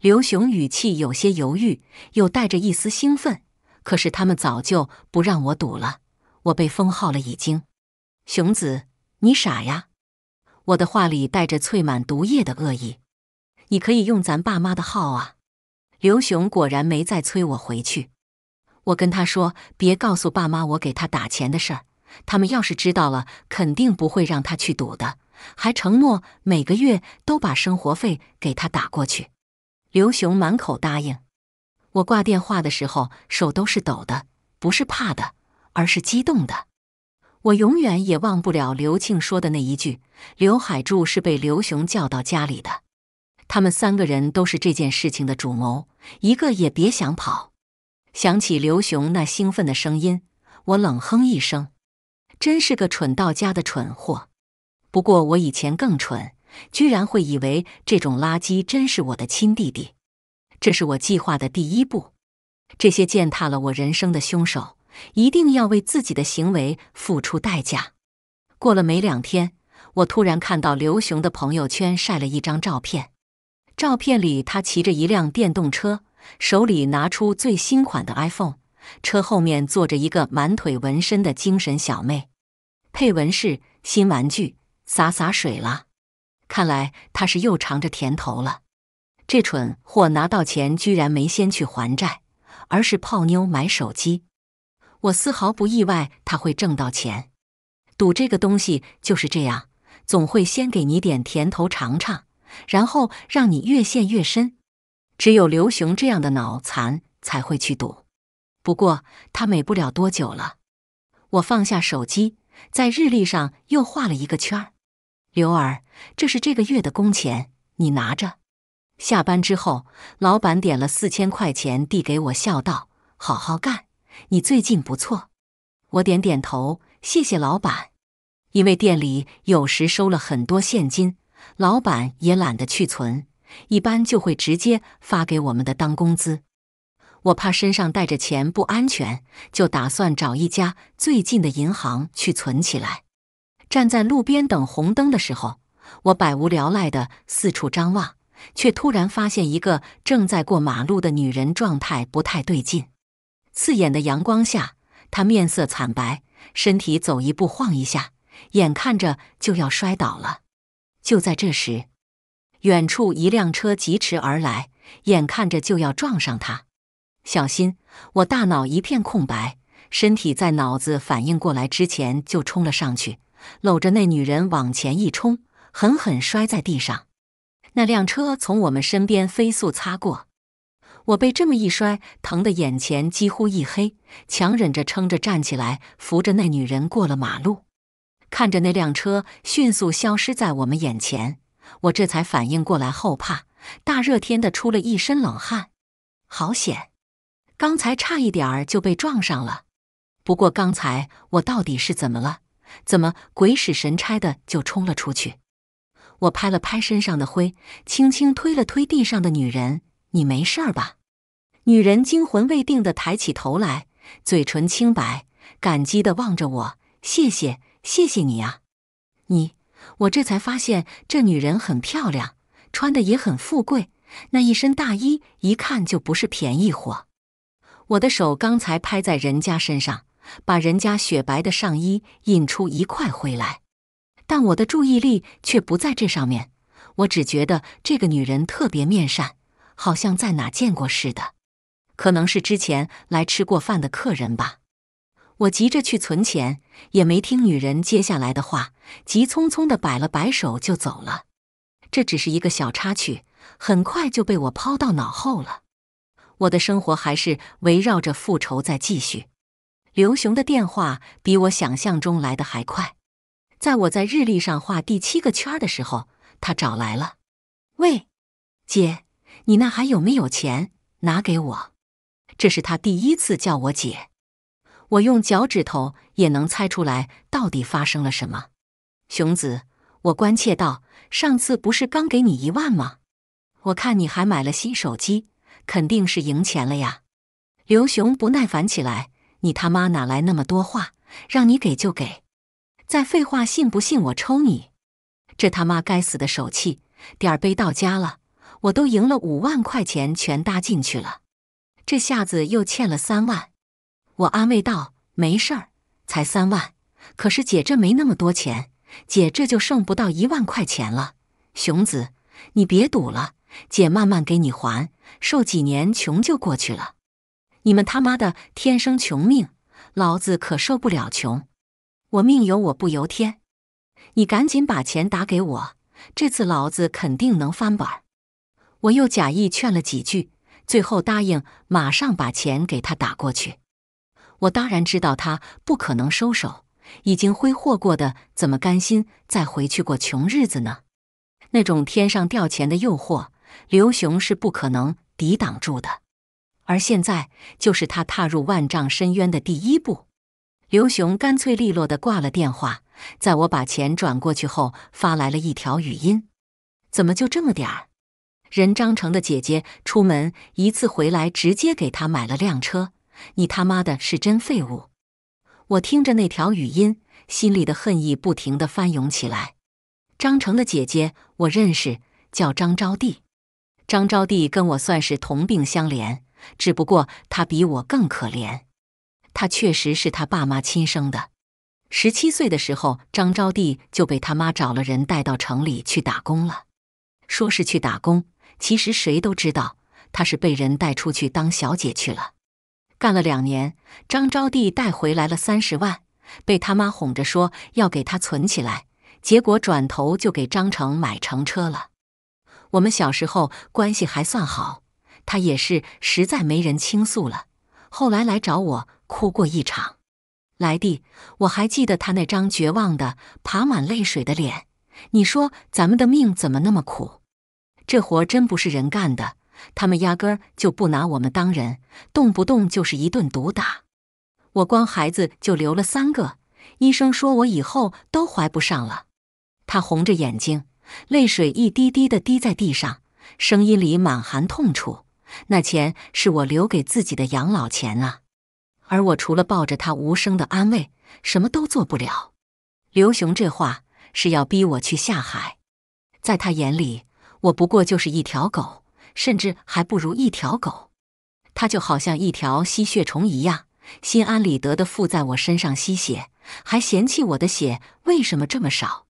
刘雄语气有些犹豫，又带着一丝兴奋。可是他们早就不让我赌了，我被封号了已经。熊子，你傻呀！我的话里带着淬满毒液的恶意。你可以用咱爸妈的号啊。刘雄果然没再催我回去。我跟他说，别告诉爸妈我给他打钱的事儿，他们要是知道了，肯定不会让他去赌的。还承诺每个月都把生活费给他打过去。刘雄满口答应。我挂电话的时候，手都是抖的，不是怕的，而是激动的。我永远也忘不了刘庆说的那一句：“刘海柱是被刘雄叫到家里的，他们三个人都是这件事情的主谋，一个也别想跑。”想起刘雄那兴奋的声音，我冷哼一声：“真是个蠢到家的蠢货。”不过我以前更蠢，居然会以为这种垃圾真是我的亲弟弟。这是我计划的第一步。这些践踏了我人生的凶手，一定要为自己的行为付出代价。过了没两天，我突然看到刘雄的朋友圈晒了一张照片。照片里，他骑着一辆电动车，手里拿出最新款的 iPhone，车后面坐着一个满腿纹身的精神小妹。配文是：“新玩具，洒洒水了。”看来他是又尝着甜头了。这蠢货拿到钱居然没先去还债，而是泡妞买手机。我丝毫不意外他会挣到钱，赌这个东西就是这样，总会先给你点甜头尝尝，然后让你越陷越深。只有刘雄这样的脑残才会去赌。不过他美不了多久了。我放下手机，在日历上又画了一个圈儿。刘儿，这是这个月的工钱，你拿着。下班之后，老板点了四千块钱递给我，笑道：“好好干，你最近不错。”我点点头，谢谢老板。因为店里有时收了很多现金，老板也懒得去存，一般就会直接发给我们的当工资。我怕身上带着钱不安全，就打算找一家最近的银行去存起来。站在路边等红灯的时候，我百无聊赖地四处张望。却突然发现一个正在过马路的女人状态不太对劲。刺眼的阳光下，她面色惨白，身体走一步晃一下，眼看着就要摔倒了。就在这时，远处一辆车疾驰而来，眼看着就要撞上她。小心！我大脑一片空白，身体在脑子反应过来之前就冲了上去，搂着那女人往前一冲，狠狠摔在地上。那辆车从我们身边飞速擦过，我被这么一摔，疼得眼前几乎一黑，强忍着撑着站起来，扶着那女人过了马路。看着那辆车迅速消失在我们眼前，我这才反应过来后怕，大热天的出了一身冷汗，好险，刚才差一点儿就被撞上了。不过刚才我到底是怎么了？怎么鬼使神差的就冲了出去？我拍了拍身上的灰，轻轻推了推地上的女人：“你没事儿吧？”女人惊魂未定地抬起头来，嘴唇清白，感激地望着我：“谢谢，谢谢你啊！”你……我这才发现这女人很漂亮，穿的也很富贵，那一身大衣一看就不是便宜货。我的手刚才拍在人家身上，把人家雪白的上衣印出一块灰来。但我的注意力却不在这上面，我只觉得这个女人特别面善，好像在哪见过似的，可能是之前来吃过饭的客人吧。我急着去存钱，也没听女人接下来的话，急匆匆的摆了摆手就走了。这只是一个小插曲，很快就被我抛到脑后了。我的生活还是围绕着复仇在继续。刘雄的电话比我想象中来的还快。在我在日历上画第七个圈的时候，他找来了。喂，姐，你那还有没有钱？拿给我。这是他第一次叫我姐。我用脚趾头也能猜出来，到底发生了什么。雄子，我关切道：“上次不是刚给你一万吗？我看你还买了新手机，肯定是赢钱了呀。”刘雄不耐烦起来：“你他妈哪来那么多话？让你给就给。”再废话，信不信我抽你？这他妈该死的手气，点儿背到家了！我都赢了五万块钱，全搭进去了，这下子又欠了三万。我安慰道：“没事儿，才三万。可是姐这没那么多钱，姐这就剩不到一万块钱了。”熊子，你别赌了，姐慢慢给你还，受几年穷就过去了。你们他妈的天生穷命，老子可受不了穷。我命由我不由天，你赶紧把钱打给我，这次老子肯定能翻本儿。我又假意劝了几句，最后答应马上把钱给他打过去。我当然知道他不可能收手，已经挥霍过的，怎么甘心再回去过穷日子呢？那种天上掉钱的诱惑，刘雄是不可能抵挡住的。而现在，就是他踏入万丈深渊的第一步。刘雄干脆利落地挂了电话，在我把钱转过去后，发来了一条语音：“怎么就这么点儿？人张成的姐姐出门一次回来，直接给他买了辆车，你他妈的是真废物！”我听着那条语音，心里的恨意不停地翻涌起来。张成的姐姐我认识，叫张招娣。张招娣跟我算是同病相怜，只不过她比我更可怜。他确实是他爸妈亲生的。十七岁的时候，张招娣就被他妈找了人带到城里去打工了。说是去打工，其实谁都知道他是被人带出去当小姐去了。干了两年，张招娣带回来了三十万，被他妈哄着说要给他存起来，结果转头就给张成买乘车了。我们小时候关系还算好，他也是实在没人倾诉了。后来来找我哭过一场，来弟，我还记得他那张绝望的、爬满泪水的脸。你说咱们的命怎么那么苦？这活真不是人干的，他们压根儿就不拿我们当人，动不动就是一顿毒打。我光孩子就留了三个，医生说我以后都怀不上了。他红着眼睛，泪水一滴滴的滴在地上，声音里满含痛楚。那钱是我留给自己的养老钱啊，而我除了抱着他无声的安慰，什么都做不了。刘雄这话是要逼我去下海，在他眼里，我不过就是一条狗，甚至还不如一条狗。他就好像一条吸血虫一样，心安理得的附在我身上吸血，还嫌弃我的血为什么这么少。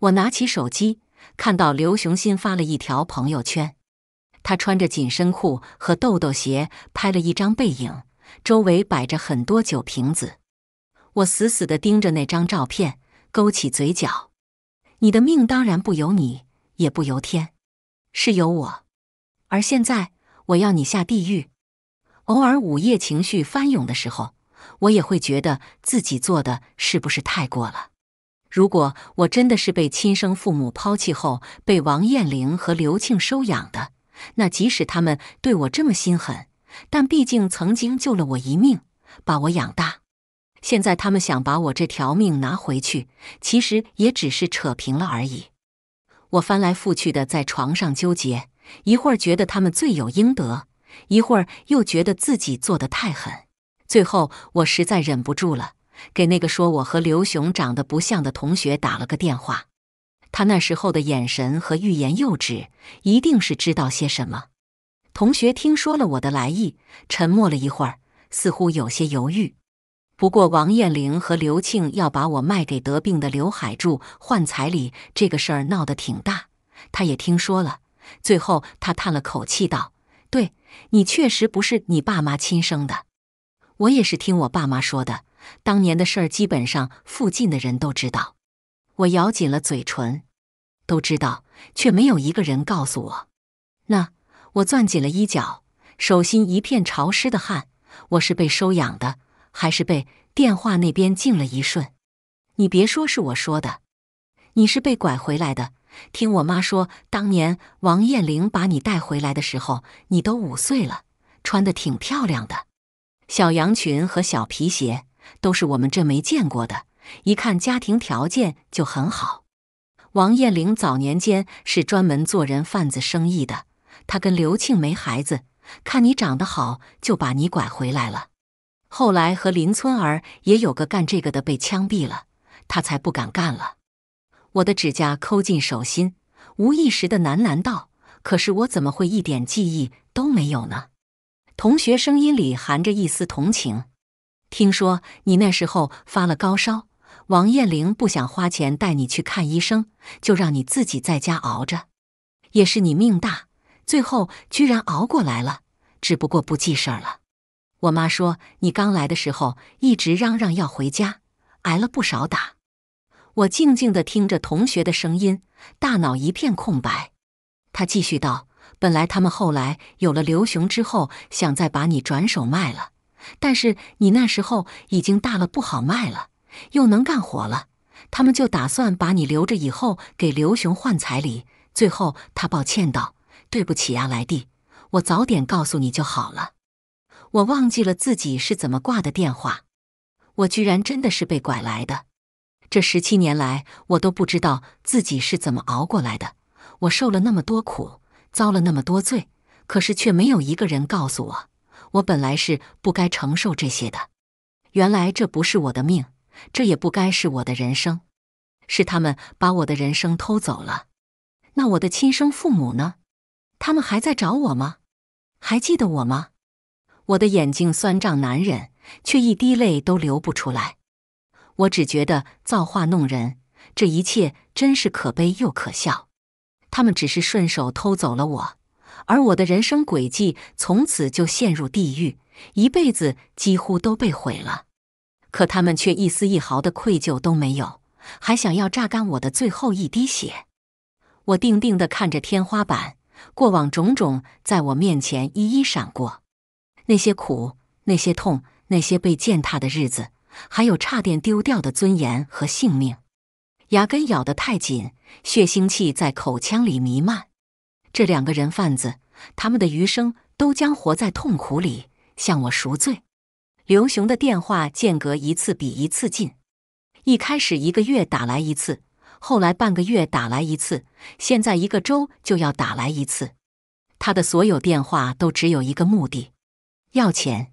我拿起手机，看到刘雄新发了一条朋友圈。他穿着紧身裤和豆豆鞋拍了一张背影，周围摆着很多酒瓶子。我死死地盯着那张照片，勾起嘴角。你的命当然不由你，也不由天，是由我。而现在，我要你下地狱。偶尔午夜情绪翻涌的时候，我也会觉得自己做的是不是太过了。如果我真的是被亲生父母抛弃后被王艳玲和刘庆收养的。那即使他们对我这么心狠，但毕竟曾经救了我一命，把我养大。现在他们想把我这条命拿回去，其实也只是扯平了而已。我翻来覆去的在床上纠结，一会儿觉得他们罪有应得，一会儿又觉得自己做得太狠。最后我实在忍不住了，给那个说我和刘雄长得不像的同学打了个电话。他那时候的眼神和欲言又止，一定是知道些什么。同学听说了我的来意，沉默了一会儿，似乎有些犹豫。不过王艳玲和刘庆要把我卖给得病的刘海柱换彩礼这个事儿闹得挺大，他也听说了。最后，他叹了口气道：“对你确实不是你爸妈亲生的，我也是听我爸妈说的。当年的事儿，基本上附近的人都知道。”我咬紧了嘴唇，都知道，却没有一个人告诉我。那我攥紧了衣角，手心一片潮湿的汗。我是被收养的，还是被……电话那边静了一瞬。你别说是我说的，你是被拐回来的。听我妈说，当年王艳玲把你带回来的时候，你都五岁了，穿的挺漂亮的，小洋裙和小皮鞋都是我们这没见过的。一看家庭条件就很好，王艳玲早年间是专门做人贩子生意的。她跟刘庆没孩子，看你长得好就把你拐回来了。后来和林村儿也有个干这个的被枪毙了，他才不敢干了。我的指甲抠进手心，无意识的喃喃道：“可是我怎么会一点记忆都没有呢？”同学声音里含着一丝同情。听说你那时候发了高烧。王艳玲不想花钱带你去看医生，就让你自己在家熬着。也是你命大，最后居然熬过来了。只不过不记事儿了。我妈说，你刚来的时候一直嚷嚷要回家，挨了不少打。我静静地听着同学的声音，大脑一片空白。他继续道：“本来他们后来有了刘雄之后，想再把你转手卖了，但是你那时候已经大了，不好卖了。”又能干活了，他们就打算把你留着，以后给刘雄换彩礼。最后，他抱歉道：“对不起啊，来弟，我早点告诉你就好了。我忘记了自己是怎么挂的电话。我居然真的是被拐来的。这十七年来，我都不知道自己是怎么熬过来的。我受了那么多苦，遭了那么多罪，可是却没有一个人告诉我。我本来是不该承受这些的。原来这不是我的命。”这也不该是我的人生，是他们把我的人生偷走了。那我的亲生父母呢？他们还在找我吗？还记得我吗？我的眼睛酸胀难忍，却一滴泪都流不出来。我只觉得造化弄人，这一切真是可悲又可笑。他们只是顺手偷走了我，而我的人生轨迹从此就陷入地狱，一辈子几乎都被毁了。可他们却一丝一毫的愧疚都没有，还想要榨干我的最后一滴血。我定定的看着天花板，过往种种在我面前一一闪过，那些苦，那些痛，那些被践踏的日子，还有差点丢掉的尊严和性命。牙根咬得太紧，血腥气在口腔里弥漫。这两个人贩子，他们的余生都将活在痛苦里，向我赎罪。刘雄的电话间隔一次比一次近，一开始一个月打来一次，后来半个月打来一次，现在一个周就要打来一次。他的所有电话都只有一个目的，要钱。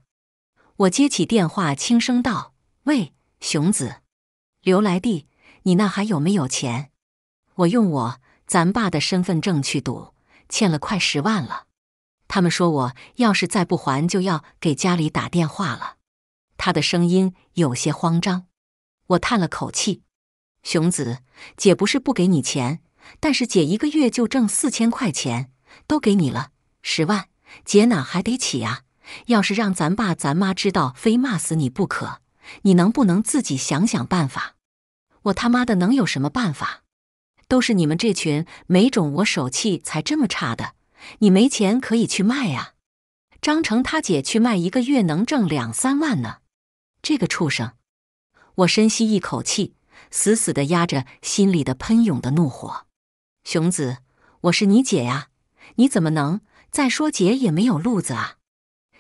我接起电话，轻声道：“喂，雄子，刘来弟，你那还有没有钱？我用我咱爸的身份证去赌，欠了快十万了。他们说我要是再不还，就要给家里打电话了。”他的声音有些慌张，我叹了口气：“雄子，姐不是不给你钱，但是姐一个月就挣四千块钱，都给你了十万，姐哪还得起啊？要是让咱爸咱妈知道，非骂死你不可。你能不能自己想想办法？我他妈的能有什么办法？都是你们这群没种，我手气才这么差的。你没钱可以去卖啊，张成他姐去卖一个月能挣两三万呢。”这个畜生！我深吸一口气，死死的压着心里的喷涌的怒火。熊子，我是你姐呀，你怎么能？再说姐也没有路子啊！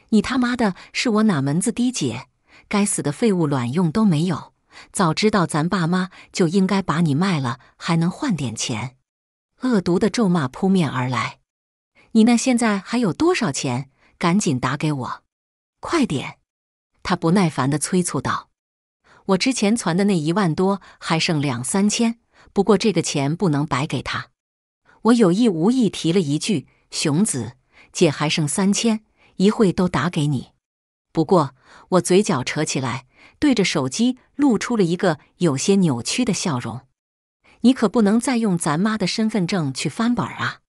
你他妈的是我哪门子低姐？该死的废物，卵用都没有！早知道咱爸妈就应该把你卖了，还能换点钱。恶毒的咒骂扑面而来。你那现在还有多少钱？赶紧打给我，快点！他不耐烦的催促道：“我之前存的那一万多还剩两三千，不过这个钱不能白给他。我有意无意提了一句，熊子姐还剩三千，一会都打给你。不过我嘴角扯起来，对着手机露出了一个有些扭曲的笑容。你可不能再用咱妈的身份证去翻本儿啊！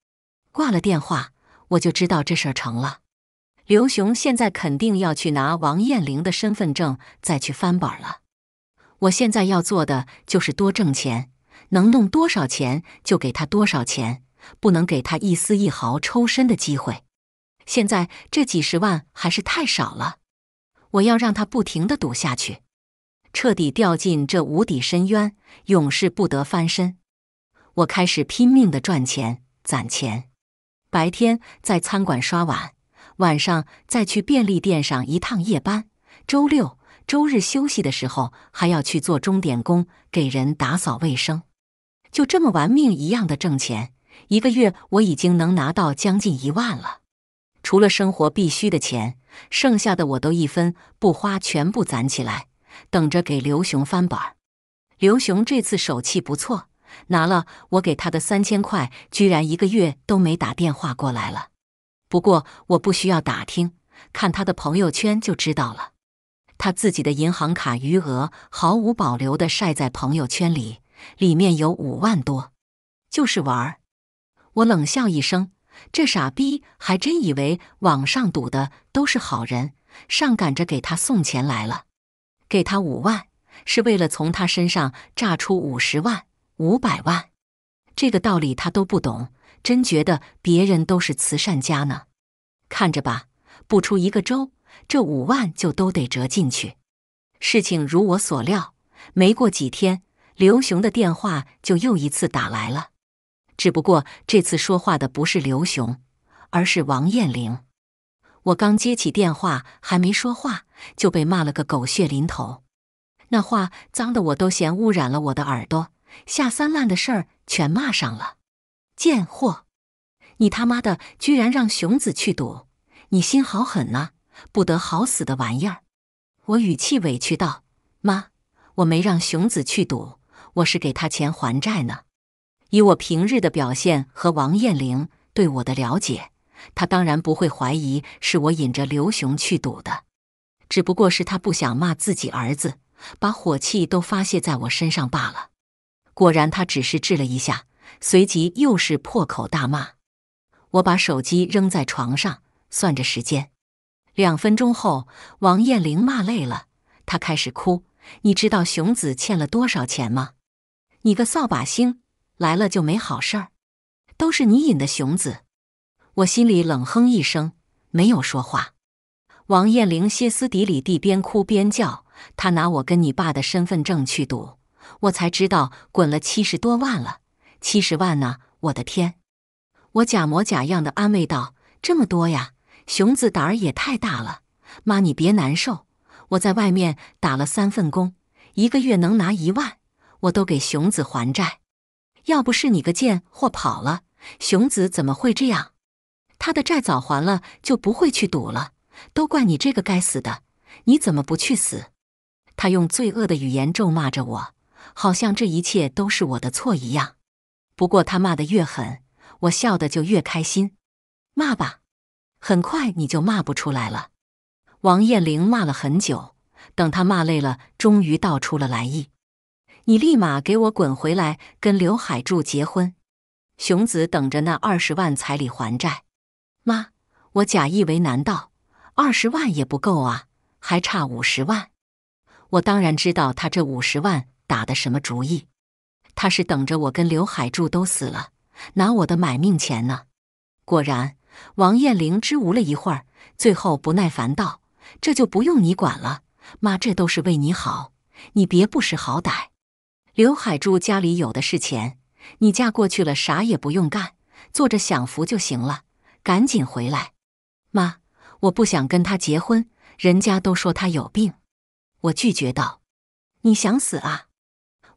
挂了电话，我就知道这事儿成了。”刘雄现在肯定要去拿王艳玲的身份证，再去翻本了。我现在要做的就是多挣钱，能弄多少钱就给他多少钱，不能给他一丝一毫抽身的机会。现在这几十万还是太少了，我要让他不停的赌下去，彻底掉进这无底深渊，永世不得翻身。我开始拼命的赚钱攒钱，白天在餐馆刷碗。晚上再去便利店上一趟夜班，周六、周日休息的时候还要去做钟点工，给人打扫卫生。就这么玩命一样的挣钱，一个月我已经能拿到将近一万了。除了生活必须的钱，剩下的我都一分不花，全部攒起来，等着给刘雄翻本刘雄这次手气不错，拿了我给他的三千块，居然一个月都没打电话过来了。不过我不需要打听，看他的朋友圈就知道了。他自己的银行卡余额毫无保留的晒在朋友圈里，里面有五万多，就是玩儿。我冷笑一声，这傻逼还真以为网上赌的都是好人，上赶着给他送钱来了。给他五万，是为了从他身上榨出五十万、五百万，这个道理他都不懂。真觉得别人都是慈善家呢？看着吧，不出一个周，这五万就都得折进去。事情如我所料，没过几天，刘雄的电话就又一次打来了。只不过这次说话的不是刘雄，而是王艳玲。我刚接起电话，还没说话，就被骂了个狗血淋头。那话脏的我都嫌污染了我的耳朵，下三滥的事儿全骂上了。贱货，你他妈的居然让熊子去赌，你心好狠呐！不得好死的玩意儿！我语气委屈道：“妈，我没让熊子去赌，我是给他钱还债呢。以我平日的表现和王艳玲对我的了解，他当然不会怀疑是我引着刘雄去赌的。只不过是他不想骂自己儿子，把火气都发泄在我身上罢了。果然，他只是治了一下。”随即又是破口大骂。我把手机扔在床上，算着时间。两分钟后，王艳玲骂累了，她开始哭。你知道熊子欠了多少钱吗？你个扫把星，来了就没好事儿，都是你引的熊子。我心里冷哼一声，没有说话。王艳玲歇斯底里地边哭边叫，她拿我跟你爸的身份证去赌，我才知道滚了七十多万了。七十万呢！我的天，我假模假样的安慰道：“这么多呀，熊子胆儿也太大了。”妈，你别难受，我在外面打了三份工，一个月能拿一万，我都给熊子还债。要不是你个贱货跑了，熊子怎么会这样？他的债早还了，就不会去赌了。都怪你这个该死的！你怎么不去死？他用罪恶的语言咒骂着我，好像这一切都是我的错一样。不过他骂得越狠，我笑得就越开心。骂吧，很快你就骂不出来了。王艳玲骂了很久，等他骂累了，终于道出了来意：“你立马给我滚回来跟刘海柱结婚，雄子等着那二十万彩礼还债。”妈，我假意为难道，二十万也不够啊，还差五十万。我当然知道他这五十万打的什么主意。他是等着我跟刘海柱都死了，拿我的买命钱呢。果然，王艳玲支吾了一会儿，最后不耐烦道：“这就不用你管了，妈，这都是为你好，你别不识好歹。刘海柱家里有的是钱，你嫁过去了啥也不用干，坐着享福就行了。赶紧回来，妈，我不想跟他结婚，人家都说他有病，我拒绝道：‘你想死啊？’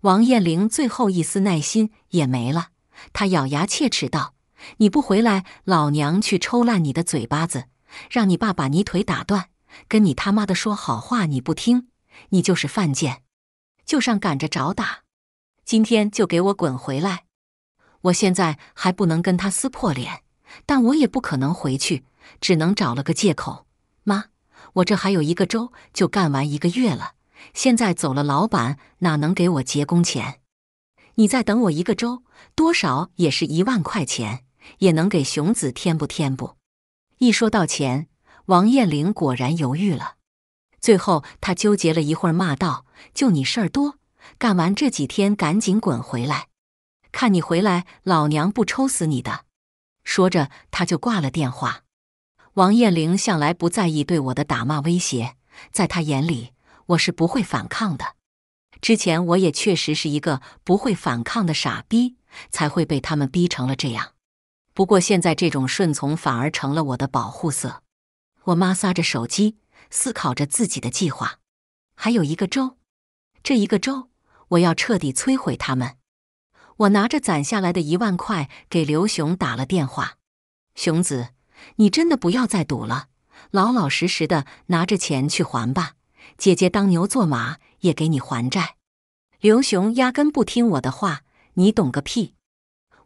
王艳玲最后一丝耐心也没了，她咬牙切齿道：“你不回来，老娘去抽烂你的嘴巴子，让你爸把你腿打断。跟你他妈的说好话你不听，你就是犯贱，就上赶着找打。今天就给我滚回来！我现在还不能跟他撕破脸，但我也不可能回去，只能找了个借口。妈，我这还有一个周就干完一个月了。”现在走了，老板哪能给我结工钱？你再等我一个周，多少也是一万块钱，也能给熊子添不添不？一说到钱，王艳玲果然犹豫了。最后，她纠结了一会儿，骂道：“就你事儿多，干完这几天赶紧滚回来，看你回来老娘不抽死你的！”说着，她就挂了电话。王艳玲向来不在意对我的打骂威胁，在她眼里。我是不会反抗的，之前我也确实是一个不会反抗的傻逼，才会被他们逼成了这样。不过现在这种顺从反而成了我的保护色。我妈撒着手机，思考着自己的计划。还有一个周，这一个周我要彻底摧毁他们。我拿着攒下来的一万块，给刘雄打了电话：“雄子，你真的不要再赌了，老老实实的拿着钱去还吧。”姐姐当牛做马也给你还债，刘雄压根不听我的话，你懂个屁！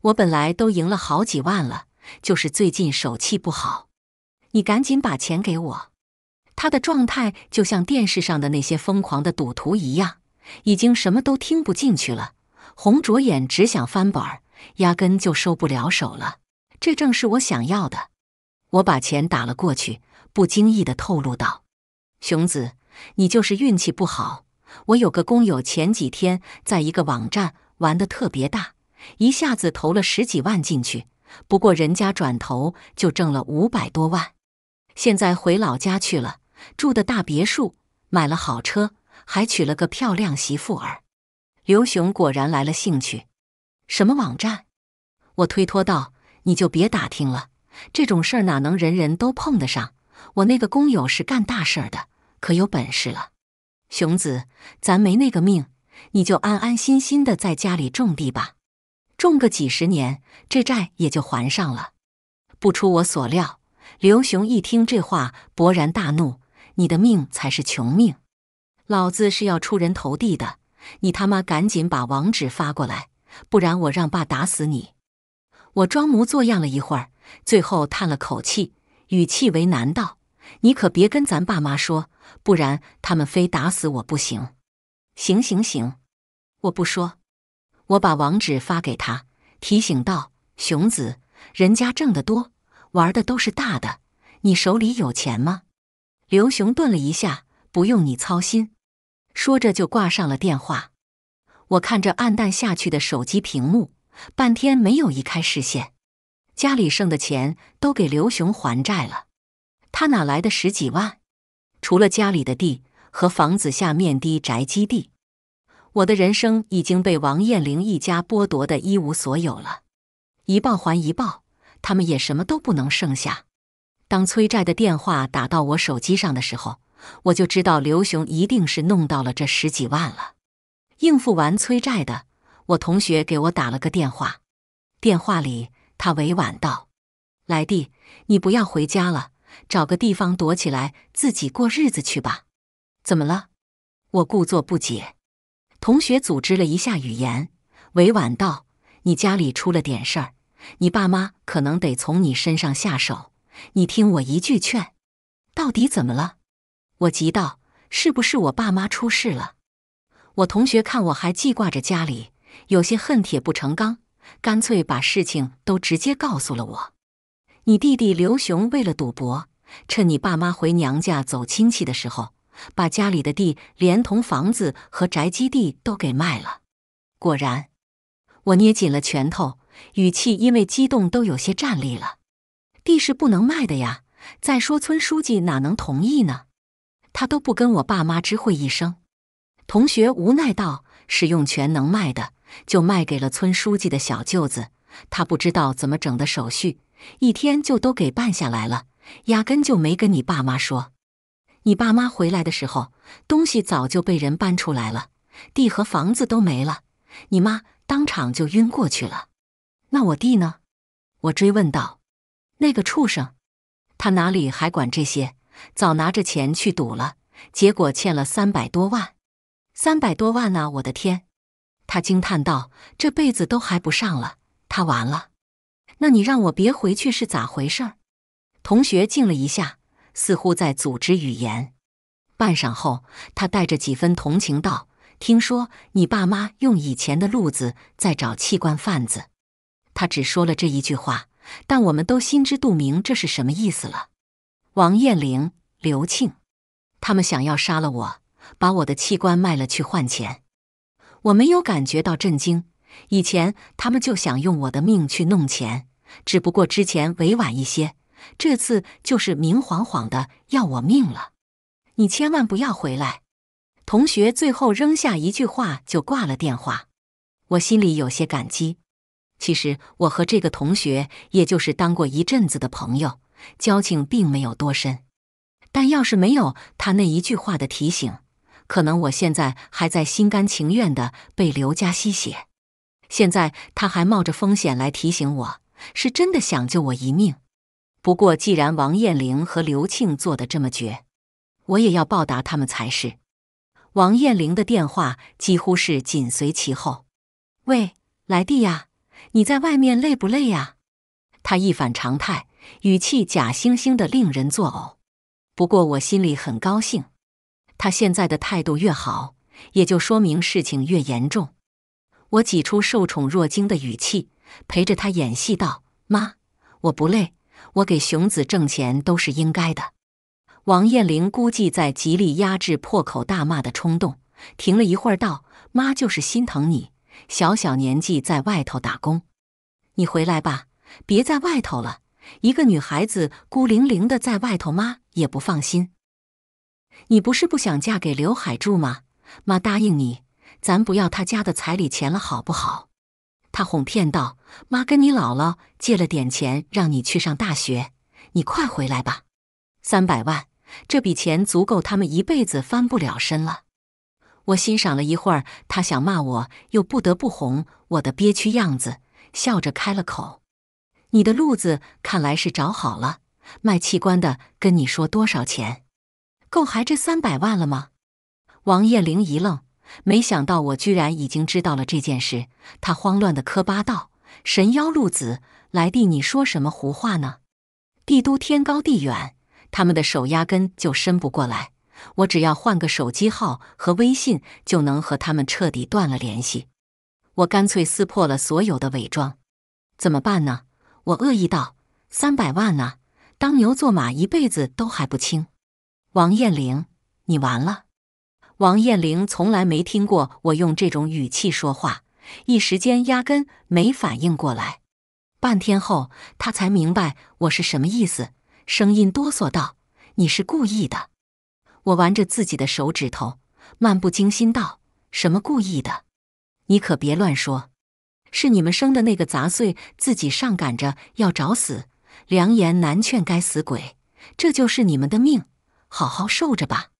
我本来都赢了好几万了，就是最近手气不好。你赶紧把钱给我！他的状态就像电视上的那些疯狂的赌徒一样，已经什么都听不进去了，红着眼只想翻本儿，压根就收不了手了。这正是我想要的。我把钱打了过去，不经意的透露道：“熊子。”你就是运气不好。我有个工友前几天在一个网站玩的特别大，一下子投了十几万进去，不过人家转头就挣了五百多万。现在回老家去了，住的大别墅，买了好车，还娶了个漂亮媳妇儿。刘雄果然来了兴趣。什么网站？我推脱道：“你就别打听了，这种事儿哪能人人都碰得上？我那个工友是干大事儿的。”可有本事了，熊子，咱没那个命，你就安安心心的在家里种地吧，种个几十年，这债也就还上了。不出我所料，刘雄一听这话，勃然大怒：“你的命才是穷命，老子是要出人头地的，你他妈赶紧把网址发过来，不然我让爸打死你！”我装模作样了一会儿，最后叹了口气，语气为难道。你可别跟咱爸妈说，不然他们非打死我不行！行行行，我不说。我把网址发给他，提醒道：“熊子，人家挣得多，玩的都是大的。你手里有钱吗？”刘雄顿了一下，“不用你操心。”说着就挂上了电话。我看着暗淡下去的手机屏幕，半天没有移开视线。家里剩的钱都给刘雄还债了。他哪来的十几万？除了家里的地和房子下面的宅基地，我的人生已经被王艳玲一家剥夺的一无所有了。一报还一报，他们也什么都不能剩下。当催债的电话打到我手机上的时候，我就知道刘雄一定是弄到了这十几万了。应付完催债的，我同学给我打了个电话，电话里他委婉道：“来弟，你不要回家了。”找个地方躲起来，自己过日子去吧。怎么了？我故作不解。同学组织了一下语言，委婉道：“你家里出了点事儿，你爸妈可能得从你身上下手。你听我一句劝。”到底怎么了？我急道：“是不是我爸妈出事了？”我同学看我还记挂着家里，有些恨铁不成钢，干脆把事情都直接告诉了我。你弟弟刘雄为了赌博，趁你爸妈回娘家走亲戚的时候，把家里的地连同房子和宅基地都给卖了。果然，我捏紧了拳头，语气因为激动都有些站立了。地是不能卖的呀！再说村书记哪能同意呢？他都不跟我爸妈知会一声。同学无奈道：“使用权能卖的，就卖给了村书记的小舅子，他不知道怎么整的手续。”一天就都给办下来了，压根就没跟你爸妈说。你爸妈回来的时候，东西早就被人搬出来了，地和房子都没了。你妈当场就晕过去了。那我弟呢？我追问道。那个畜生，他哪里还管这些？早拿着钱去赌了，结果欠了三百多万。三百多万啊！我的天！他惊叹道：“这辈子都还不上了，他完了。”那你让我别回去是咋回事儿？同学静了一下，似乎在组织语言。半晌后，他带着几分同情道：“听说你爸妈用以前的路子在找器官贩子。”他只说了这一句话，但我们都心知肚明这是什么意思了。王艳玲、刘庆，他们想要杀了我，把我的器官卖了去换钱。我没有感觉到震惊，以前他们就想用我的命去弄钱。只不过之前委婉一些，这次就是明晃晃的要我命了。你千万不要回来！同学最后扔下一句话就挂了电话。我心里有些感激。其实我和这个同学也就是当过一阵子的朋友，交情并没有多深。但要是没有他那一句话的提醒，可能我现在还在心甘情愿的被刘家吸血。现在他还冒着风险来提醒我。是真的想救我一命，不过既然王艳玲和刘庆做的这么绝，我也要报答他们才是。王艳玲的电话几乎是紧随其后。喂，来弟呀，你在外面累不累呀？他一反常态，语气假惺惺的，令人作呕。不过我心里很高兴，他现在的态度越好，也就说明事情越严重。我挤出受宠若惊的语气。陪着他演戏，道：“妈，我不累，我给熊子挣钱都是应该的。”王艳玲估计在极力压制破口大骂的冲动，停了一会儿，道：“妈，就是心疼你，小小年纪在外头打工，你回来吧，别在外头了。一个女孩子孤零零的在外头，妈也不放心。你不是不想嫁给刘海柱吗？妈答应你，咱不要他家的彩礼钱了，好不好？”他哄骗道。妈跟你姥姥借了点钱，让你去上大学，你快回来吧。三百万，这笔钱足够他们一辈子翻不了身了。我欣赏了一会儿，他想骂我，又不得不哄我的憋屈样子，笑着开了口：“你的路子看来是找好了，卖器官的跟你说多少钱，够还这三百万了吗？”王艳玲一愣，没想到我居然已经知道了这件事，她慌乱的磕巴道。神妖陆子来帝，你说什么胡话呢？帝都天高地远，他们的手压根就伸不过来。我只要换个手机号和微信，就能和他们彻底断了联系。我干脆撕破了所有的伪装，怎么办呢？我恶意道：“三百万呢，当牛做马一辈子都还不清。”王艳玲，你完了！王艳玲从来没听过我用这种语气说话。一时间压根没反应过来，半天后他才明白我是什么意思，声音哆嗦道：“你是故意的。”我玩着自己的手指头，漫不经心道：“什么故意的？你可别乱说，是你们生的那个杂碎自己上赶着要找死，良言难劝该死鬼，这就是你们的命，好好受着吧。”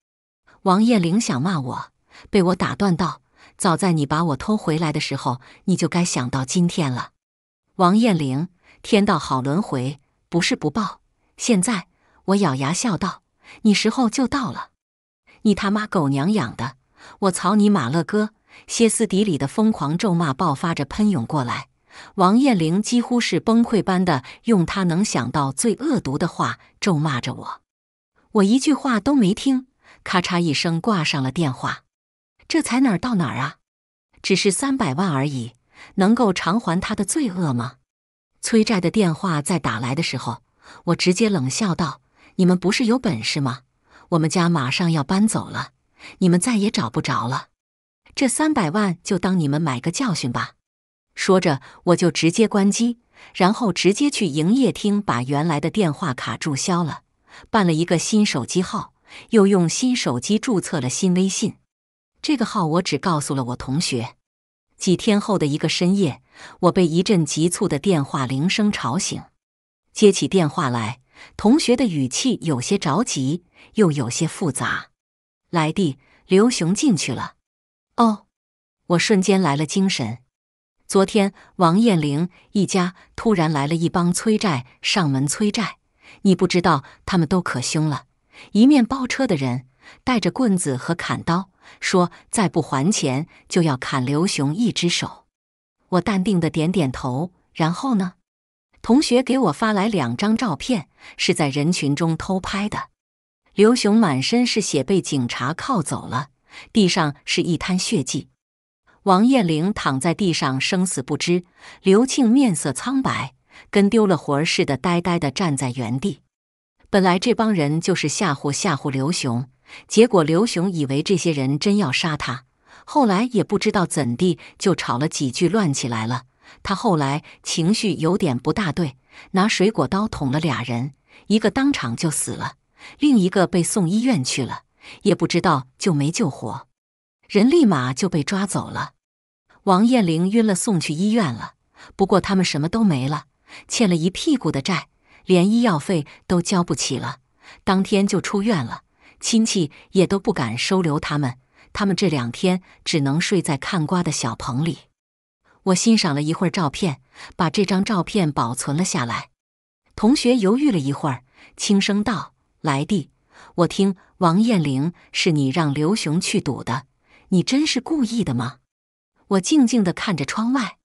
王艳玲想骂我，被我打断道。早在你把我偷回来的时候，你就该想到今天了，王彦玲。天道好轮回，不是不报，现在我咬牙笑道：“你时候就到了。”你他妈狗娘养的！我操你马勒哥！歇斯底里的疯狂咒骂爆发着喷涌过来。王艳玲几乎是崩溃般的用他能想到最恶毒的话咒骂着我，我一句话都没听，咔嚓一声挂上了电话。这才哪儿到哪儿啊！只是三百万而已，能够偿还他的罪恶吗？催债的电话在打来的时候，我直接冷笑道：“你们不是有本事吗？我们家马上要搬走了，你们再也找不着了。这三百万就当你们买个教训吧。”说着，我就直接关机，然后直接去营业厅把原来的电话卡注销了，办了一个新手机号，又用新手机注册了新微信。这个号我只告诉了我同学。几天后的一个深夜，我被一阵急促的电话铃声吵醒。接起电话来，同学的语气有些着急，又有些复杂。来弟，刘雄进去了。哦，我瞬间来了精神。昨天王艳玲一家突然来了一帮催债上门催债，你不知道他们都可凶了，一面包车的人带着棍子和砍刀。说再不还钱，就要砍刘雄一只手。我淡定的点点头。然后呢？同学给我发来两张照片，是在人群中偷拍的。刘雄满身是血，被警察铐走了，地上是一滩血迹。王艳玲躺在地上，生死不知。刘庆面色苍白，跟丢了魂儿似的，呆呆的站在原地。本来这帮人就是吓唬吓唬刘雄。结果刘雄以为这些人真要杀他，后来也不知道怎地就吵了几句，乱起来了。他后来情绪有点不大对，拿水果刀捅了俩人，一个当场就死了，另一个被送医院去了，也不知道就没救活。人立马就被抓走了。王艳玲晕了，送去医院了。不过他们什么都没了，欠了一屁股的债，连医药费都交不起了，当天就出院了。亲戚也都不敢收留他们，他们这两天只能睡在看瓜的小棚里。我欣赏了一会儿照片，把这张照片保存了下来。同学犹豫了一会儿，轻声道：“来弟，我听王艳玲是你让刘雄去赌的，你真是故意的吗？”我静静的看着窗外，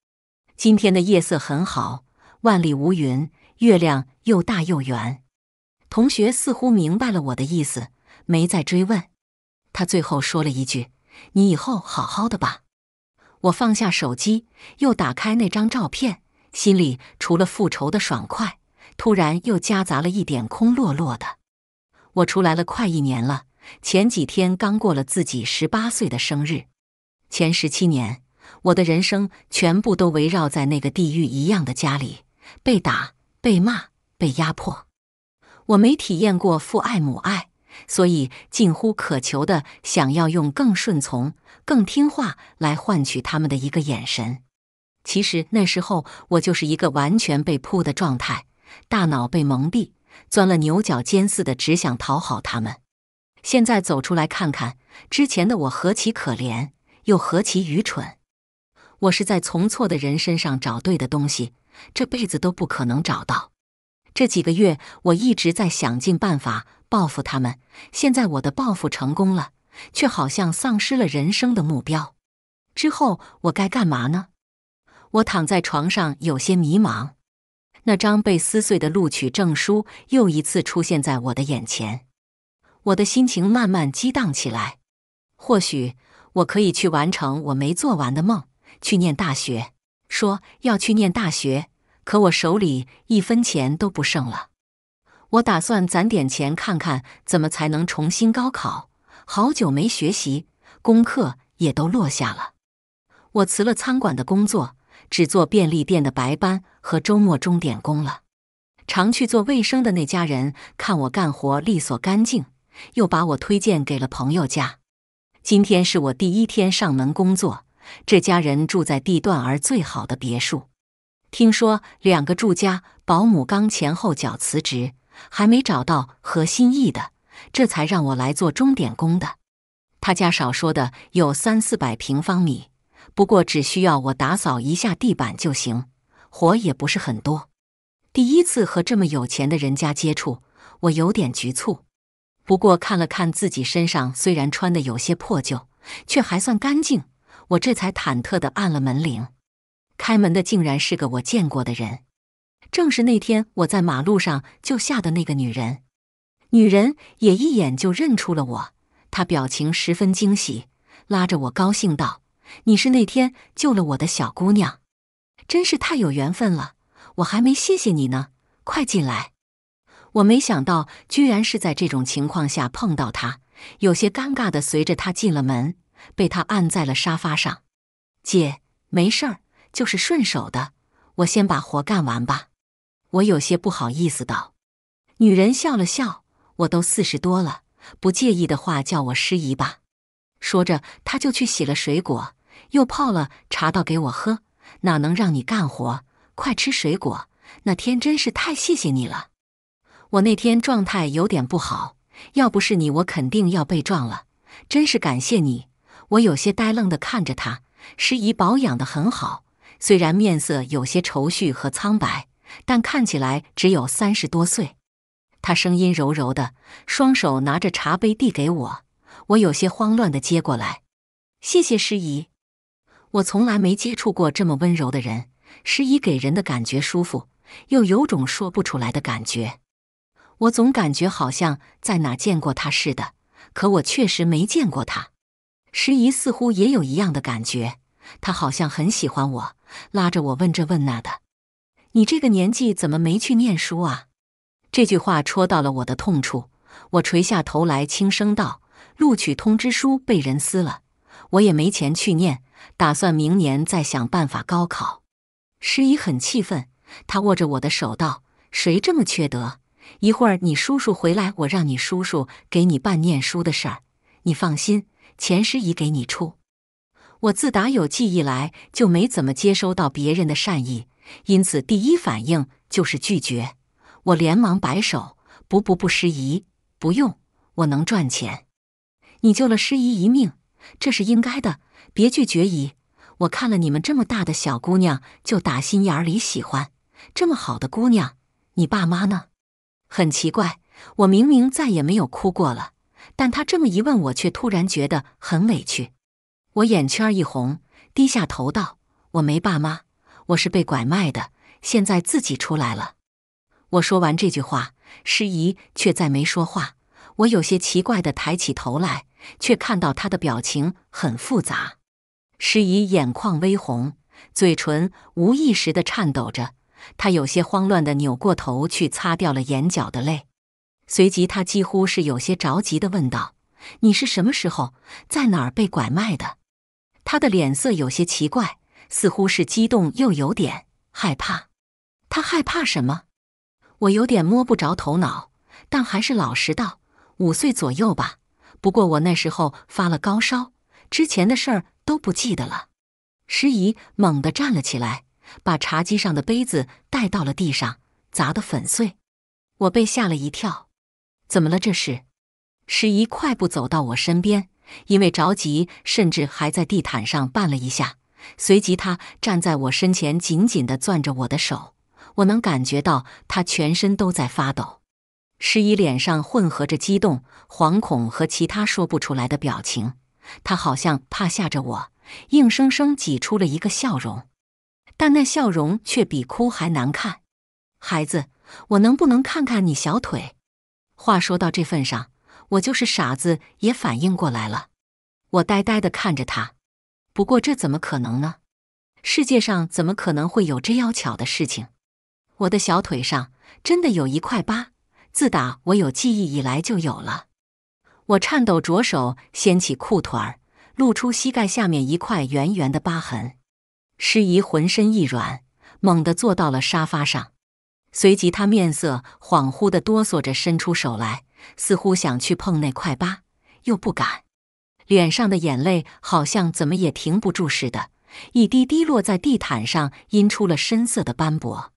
今天的夜色很好，万里无云，月亮又大又圆。同学似乎明白了我的意思。没再追问，他最后说了一句：“你以后好好的吧。”我放下手机，又打开那张照片，心里除了复仇的爽快，突然又夹杂了一点空落落的。我出来了快一年了，前几天刚过了自己十八岁的生日。前十七年，我的人生全部都围绕在那个地狱一样的家里，被打、被骂、被压迫，我没体验过父爱母爱。所以，近乎渴求的想要用更顺从、更听话来换取他们的一个眼神。其实那时候，我就是一个完全被扑的状态，大脑被蒙蔽，钻了牛角尖似的，只想讨好他们。现在走出来看看，之前的我何其可怜，又何其愚蠢！我是在从错的人身上找对的东西，这辈子都不可能找到。这几个月，我一直在想尽办法。报复他们！现在我的报复成功了，却好像丧失了人生的目标。之后我该干嘛呢？我躺在床上，有些迷茫。那张被撕碎的录取证书又一次出现在我的眼前，我的心情慢慢激荡起来。或许我可以去完成我没做完的梦，去念大学。说要去念大学，可我手里一分钱都不剩了。我打算攒点钱，看看怎么才能重新高考。好久没学习，功课也都落下了。我辞了餐馆的工作，只做便利店的白班和周末钟点工了。常去做卫生的那家人看我干活利索干净，又把我推荐给了朋友家。今天是我第一天上门工作，这家人住在地段儿最好的别墅。听说两个住家保姆刚前后脚辞职。还没找到合心意的，这才让我来做钟点工的。他家少说的有三四百平方米，不过只需要我打扫一下地板就行，活也不是很多。第一次和这么有钱的人家接触，我有点局促。不过看了看自己身上，虽然穿的有些破旧，却还算干净。我这才忐忑的按了门铃。开门的竟然是个我见过的人。正是那天，我在马路上救下的那个女人，女人也一眼就认出了我，她表情十分惊喜，拉着我高兴道：“你是那天救了我的小姑娘，真是太有缘分了，我还没谢谢你呢，快进来。”我没想到居然是在这种情况下碰到她，有些尴尬的随着她进了门，被她按在了沙发上。姐，没事儿，就是顺手的，我先把活干完吧。我有些不好意思道：“女人笑了笑，我都四十多了，不介意的话叫我师姨吧。”说着，她就去洗了水果，又泡了茶倒给我喝。哪能让你干活？快吃水果！那天真是太谢谢你了。我那天状态有点不好，要不是你，我肯定要被撞了。真是感谢你！我有些呆愣的看着她，师姨保养的很好，虽然面色有些愁绪和苍白。但看起来只有三十多岁，他声音柔柔的，双手拿着茶杯递给我，我有些慌乱地接过来，谢谢师姨。我从来没接触过这么温柔的人，师姨给人的感觉舒服，又有种说不出来的感觉。我总感觉好像在哪见过他似的，可我确实没见过他。师姨似乎也有一样的感觉，他好像很喜欢我，拉着我问这问那的。你这个年纪怎么没去念书啊？这句话戳到了我的痛处，我垂下头来轻声道：“录取通知书被人撕了，我也没钱去念，打算明年再想办法高考。”师姨很气愤，她握着我的手道：“谁这么缺德？一会儿你叔叔回来，我让你叔叔给你办念书的事儿。你放心，钱师姨给你出。”我自打有记忆来就没怎么接收到别人的善意。因此，第一反应就是拒绝。我连忙摆手：“不不不，师姨，不用，我能赚钱。你救了师姨一命，这是应该的。别拒绝姨，我看了你们这么大的小姑娘，就打心眼儿里喜欢。这么好的姑娘，你爸妈呢？很奇怪，我明明再也没有哭过了，但他这么一问，我却突然觉得很委屈。我眼圈一红，低下头道：“我没爸妈。”我是被拐卖的，现在自己出来了。我说完这句话，师姨却再没说话。我有些奇怪的抬起头来，却看到她的表情很复杂。师姨眼眶微红，嘴唇无意识的颤抖着，她有些慌乱的扭过头去，擦掉了眼角的泪。随即，她几乎是有些着急的问道：“你是什么时候在哪儿被拐卖的？”她的脸色有些奇怪。似乎是激动又有点害怕，他害怕什么？我有点摸不着头脑，但还是老实道：“五岁左右吧。不过我那时候发了高烧，之前的事儿都不记得了。”师姨猛地站了起来，把茶几上的杯子带到了地上，砸得粉碎。我被吓了一跳：“怎么了？这是？”师姨快步走到我身边，因为着急，甚至还在地毯上绊了一下。随即，他站在我身前，紧紧地攥着我的手。我能感觉到他全身都在发抖。诗怡脸上混合着激动、惶恐和其他说不出来的表情。他好像怕吓着我，硬生生挤出了一个笑容，但那笑容却比哭还难看。孩子，我能不能看看你小腿？话说到这份上，我就是傻子也反应过来了。我呆呆地看着他。不过这怎么可能呢？世界上怎么可能会有这妖巧的事情？我的小腿上真的有一块疤，自打我有记忆以来就有了。我颤抖着手掀起裤腿儿，露出膝盖下面一块圆圆的疤痕。师怡浑身一软，猛地坐到了沙发上，随即她面色恍惚地哆嗦着伸出手来，似乎想去碰那块疤，又不敢。脸上的眼泪好像怎么也停不住似的，一滴滴落在地毯上，阴出了深色的斑驳。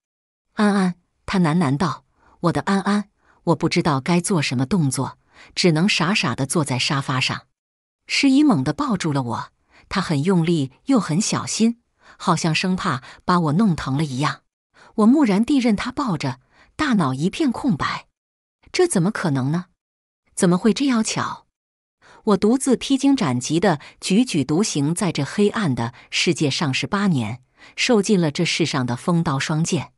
安安，他喃喃道：“我的安安。”我不知道该做什么动作，只能傻傻的坐在沙发上。诗姨猛地抱住了我，她很用力又很小心，好像生怕把我弄疼了一样。我木然地任她抱着，大脑一片空白。这怎么可能呢？怎么会这样巧？我独自披荆斩棘地踽踽独行在这黑暗的世界上十八年，受尽了这世上的风刀霜剑，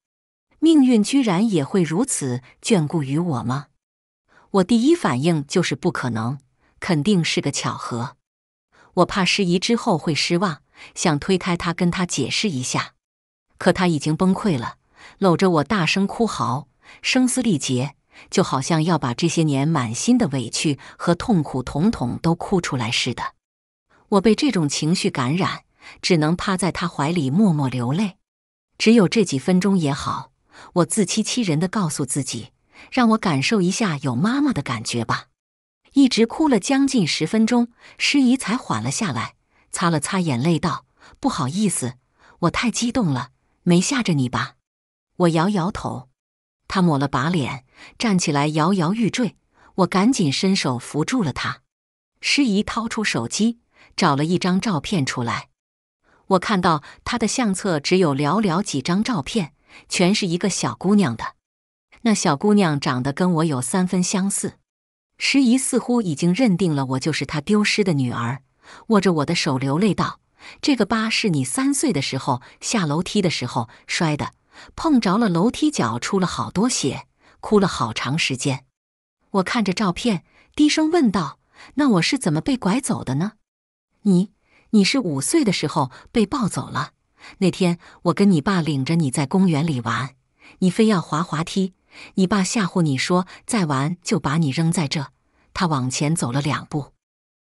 命运居然也会如此眷顾于我吗？我第一反应就是不可能，肯定是个巧合。我怕失仪之后会失望，想推开他跟他解释一下，可他已经崩溃了，搂着我大声哭嚎，声嘶力竭。就好像要把这些年满心的委屈和痛苦统统都哭出来似的，我被这种情绪感染，只能趴在他怀里默默流泪。只有这几分钟也好，我自欺欺人的告诉自己，让我感受一下有妈妈的感觉吧。一直哭了将近十分钟，诗怡才缓了下来，擦了擦眼泪道：“不好意思，我太激动了，没吓着你吧？”我摇摇头，他抹了把脸。站起来，摇摇欲坠。我赶紧伸手扶住了她。师姨掏出手机，找了一张照片出来。我看到她的相册只有寥寥几张照片，全是一个小姑娘的。那小姑娘长得跟我有三分相似。师姨似乎已经认定了我就是她丢失的女儿，握着我的手流泪道：“这个疤是你三岁的时候下楼梯的时候摔的，碰着了楼梯脚出了好多血。”哭了好长时间，我看着照片，低声问道：“那我是怎么被拐走的呢？”“你，你是五岁的时候被抱走了。那天我跟你爸领着你在公园里玩，你非要滑滑梯，你爸吓唬你说再玩就把你扔在这。他往前走了两步，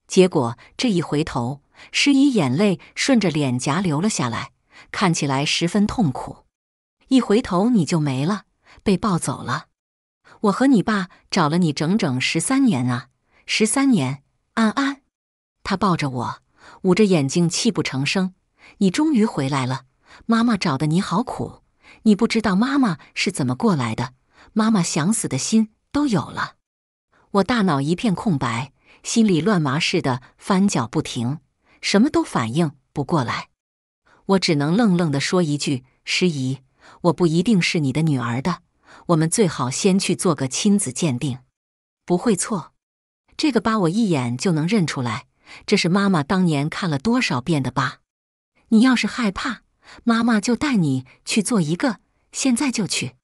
结果这一回头，诗怡眼泪顺着脸颊流了下来，看起来十分痛苦。一回头你就没了，被抱走了。”我和你爸找了你整整十三年啊，十三年！安安，他抱着我，捂着眼睛，泣不成声。你终于回来了，妈妈找的你好苦，你不知道妈妈是怎么过来的，妈妈想死的心都有了。我大脑一片空白，心里乱麻似的翻搅不停，什么都反应不过来。我只能愣愣地说一句：“师姨，我不一定是你的女儿的。”我们最好先去做个亲子鉴定，不会错。这个疤我一眼就能认出来，这是妈妈当年看了多少遍的疤。你要是害怕，妈妈就带你去做一个，现在就去。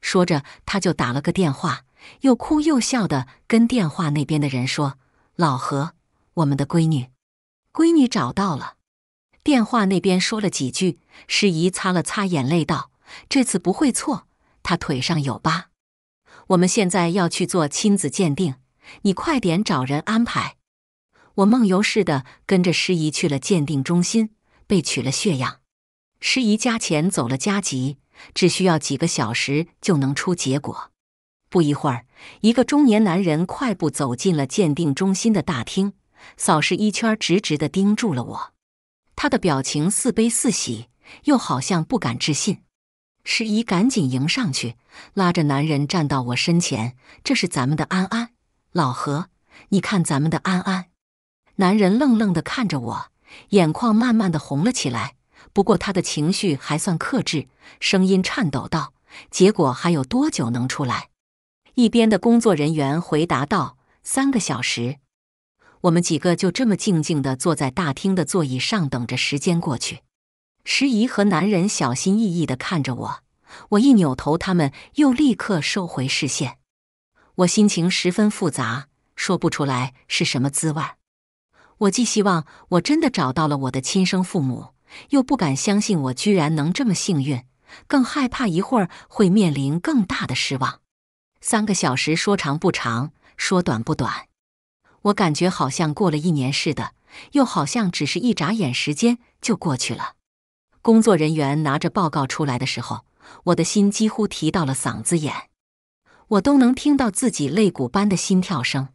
说着，他就打了个电话，又哭又笑的跟电话那边的人说：“老何，我们的闺女，闺女找到了。”电话那边说了几句，师姨擦了擦眼泪道：“这次不会错。”他腿上有疤，我们现在要去做亲子鉴定，你快点找人安排。我梦游似的跟着师姨去了鉴定中心，被取了血样。师姨加钱走了加急，只需要几个小时就能出结果。不一会儿，一个中年男人快步走进了鉴定中心的大厅，扫视一圈，直直的盯住了我。他的表情似悲似喜，又好像不敢置信。十一赶紧迎上去，拉着男人站到我身前。这是咱们的安安，老何，你看咱们的安安。男人愣愣地看着我，眼眶慢慢的红了起来。不过他的情绪还算克制，声音颤抖道：“结果还有多久能出来？”一边的工作人员回答道：“三个小时。”我们几个就这么静静的坐在大厅的座椅上，等着时间过去。时宜和男人小心翼翼地看着我，我一扭头，他们又立刻收回视线。我心情十分复杂，说不出来是什么滋味。我既希望我真的找到了我的亲生父母，又不敢相信我居然能这么幸运，更害怕一会儿会面临更大的失望。三个小时说长不长，说短不短，我感觉好像过了一年似的，又好像只是一眨眼时间就过去了。工作人员拿着报告出来的时候，我的心几乎提到了嗓子眼，我都能听到自己肋骨般的心跳声。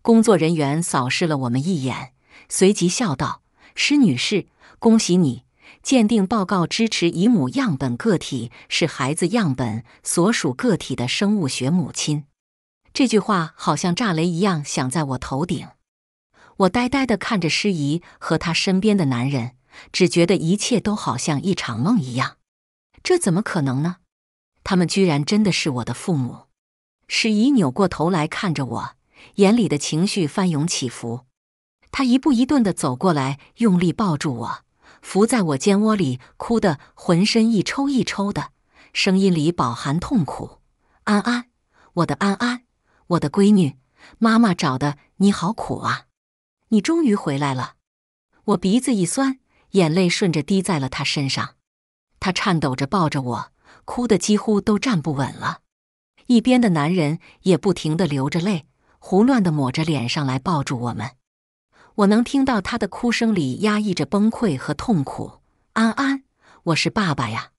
工作人员扫视了我们一眼，随即笑道：“施女士，恭喜你，鉴定报告支持姨母样本个体是孩子样本所属个体的生物学母亲。”这句话好像炸雷一样响在我头顶。我呆呆地看着施姨和她身边的男人。只觉得一切都好像一场梦一样，这怎么可能呢？他们居然真的是我的父母！史宜扭过头来看着我，眼里的情绪翻涌起伏。他一步一顿的走过来，用力抱住我，伏在我肩窝里，哭得浑身一抽一抽的，声音里饱含痛苦：“安安，我的安安，我的闺女，妈妈找的你好苦啊！你终于回来了。”我鼻子一酸。眼泪顺着滴在了他身上，他颤抖着抱着我，哭得几乎都站不稳了。一边的男人也不停地流着泪，胡乱地抹着脸上来抱住我们。我能听到他的哭声里压抑着崩溃和痛苦。安安，我是爸爸呀。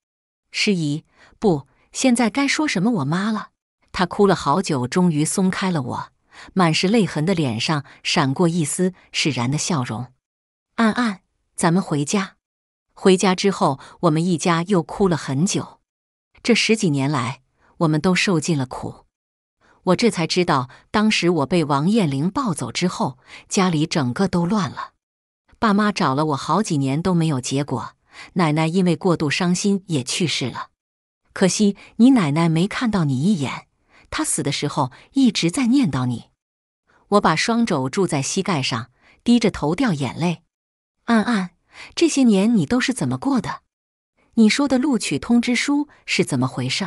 诗怡，不，现在该说什么？我妈了。他哭了好久，终于松开了我，满是泪痕的脸上闪过一丝释然的笑容。安安。咱们回家，回家之后，我们一家又哭了很久。这十几年来，我们都受尽了苦。我这才知道，当时我被王艳玲抱走之后，家里整个都乱了。爸妈找了我好几年都没有结果，奶奶因为过度伤心也去世了。可惜你奶奶没看到你一眼，她死的时候一直在念叨你。我把双肘住在膝盖上，低着头掉眼泪。暗暗，这些年你都是怎么过的？你说的录取通知书是怎么回事？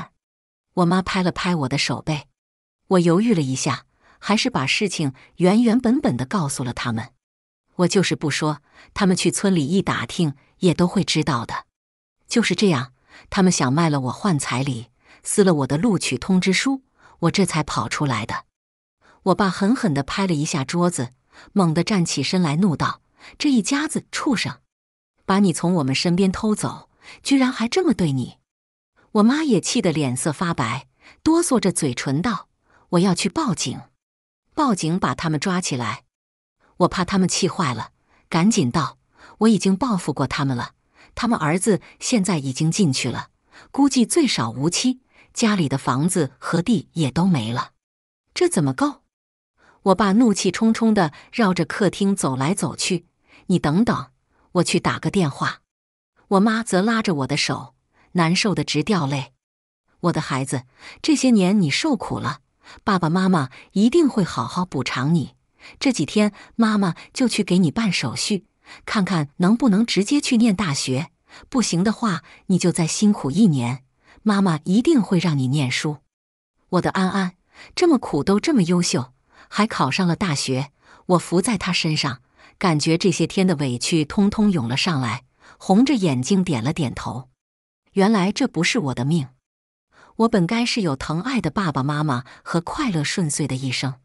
我妈拍了拍我的手背，我犹豫了一下，还是把事情原原本本的告诉了他们。我就是不说，他们去村里一打听也都会知道的。就是这样，他们想卖了我换彩礼，撕了我的录取通知书，我这才跑出来的。我爸狠狠的拍了一下桌子，猛地站起身来，怒道。这一家子畜生，把你从我们身边偷走，居然还这么对你！我妈也气得脸色发白，哆嗦着嘴唇道：“我要去报警，报警把他们抓起来。”我怕他们气坏了，赶紧道：“我已经报复过他们了，他们儿子现在已经进去了，估计最少无期，家里的房子和地也都没了，这怎么够？”我爸怒气冲冲地绕着客厅走来走去。你等等，我去打个电话。我妈则拉着我的手，难受的直掉泪。我的孩子，这些年你受苦了，爸爸妈妈一定会好好补偿你。这几天妈妈就去给你办手续，看看能不能直接去念大学。不行的话，你就再辛苦一年，妈妈一定会让你念书。我的安安，这么苦都这么优秀，还考上了大学，我伏在他身上。感觉这些天的委屈通通涌了上来，红着眼睛点了点头。原来这不是我的命，我本该是有疼爱的爸爸妈妈和快乐顺遂的一生。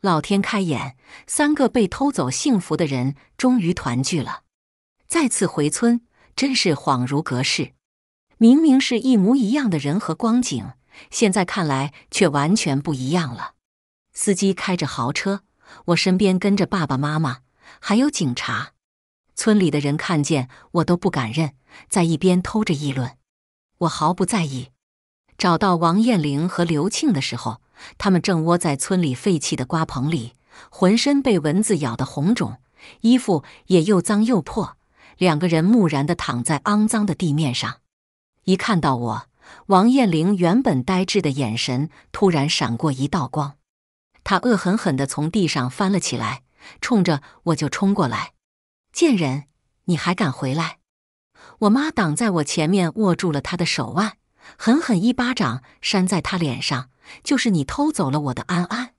老天开眼，三个被偷走幸福的人终于团聚了。再次回村，真是恍如隔世。明明是一模一样的人和光景，现在看来却完全不一样了。司机开着豪车，我身边跟着爸爸妈妈。还有警察，村里的人看见我都不敢认，在一边偷着议论。我毫不在意。找到王艳玲和刘庆的时候，他们正窝在村里废弃的瓜棚里，浑身被蚊子咬得红肿，衣服也又脏又破。两个人木然的躺在肮脏的地面上，一看到我，王艳玲原本呆滞的眼神突然闪过一道光，她恶狠狠的从地上翻了起来。冲着我就冲过来，贱人，你还敢回来？我妈挡在我前面，握住了他的手腕，狠狠一巴掌扇在他脸上。就是你偷走了我的安安。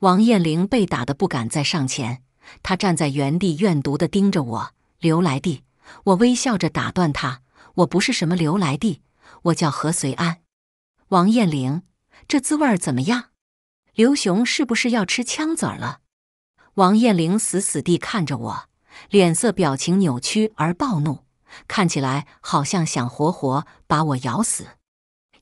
王艳玲被打得不敢再上前，他站在原地，怨毒地盯着我。刘来弟，我微笑着打断他：“我不是什么刘来弟，我叫何随安。”王艳玲，这滋味儿怎么样？刘雄是不是要吃枪子儿了？王艳玲死死地看着我，脸色表情扭曲而暴怒，看起来好像想活活把我咬死。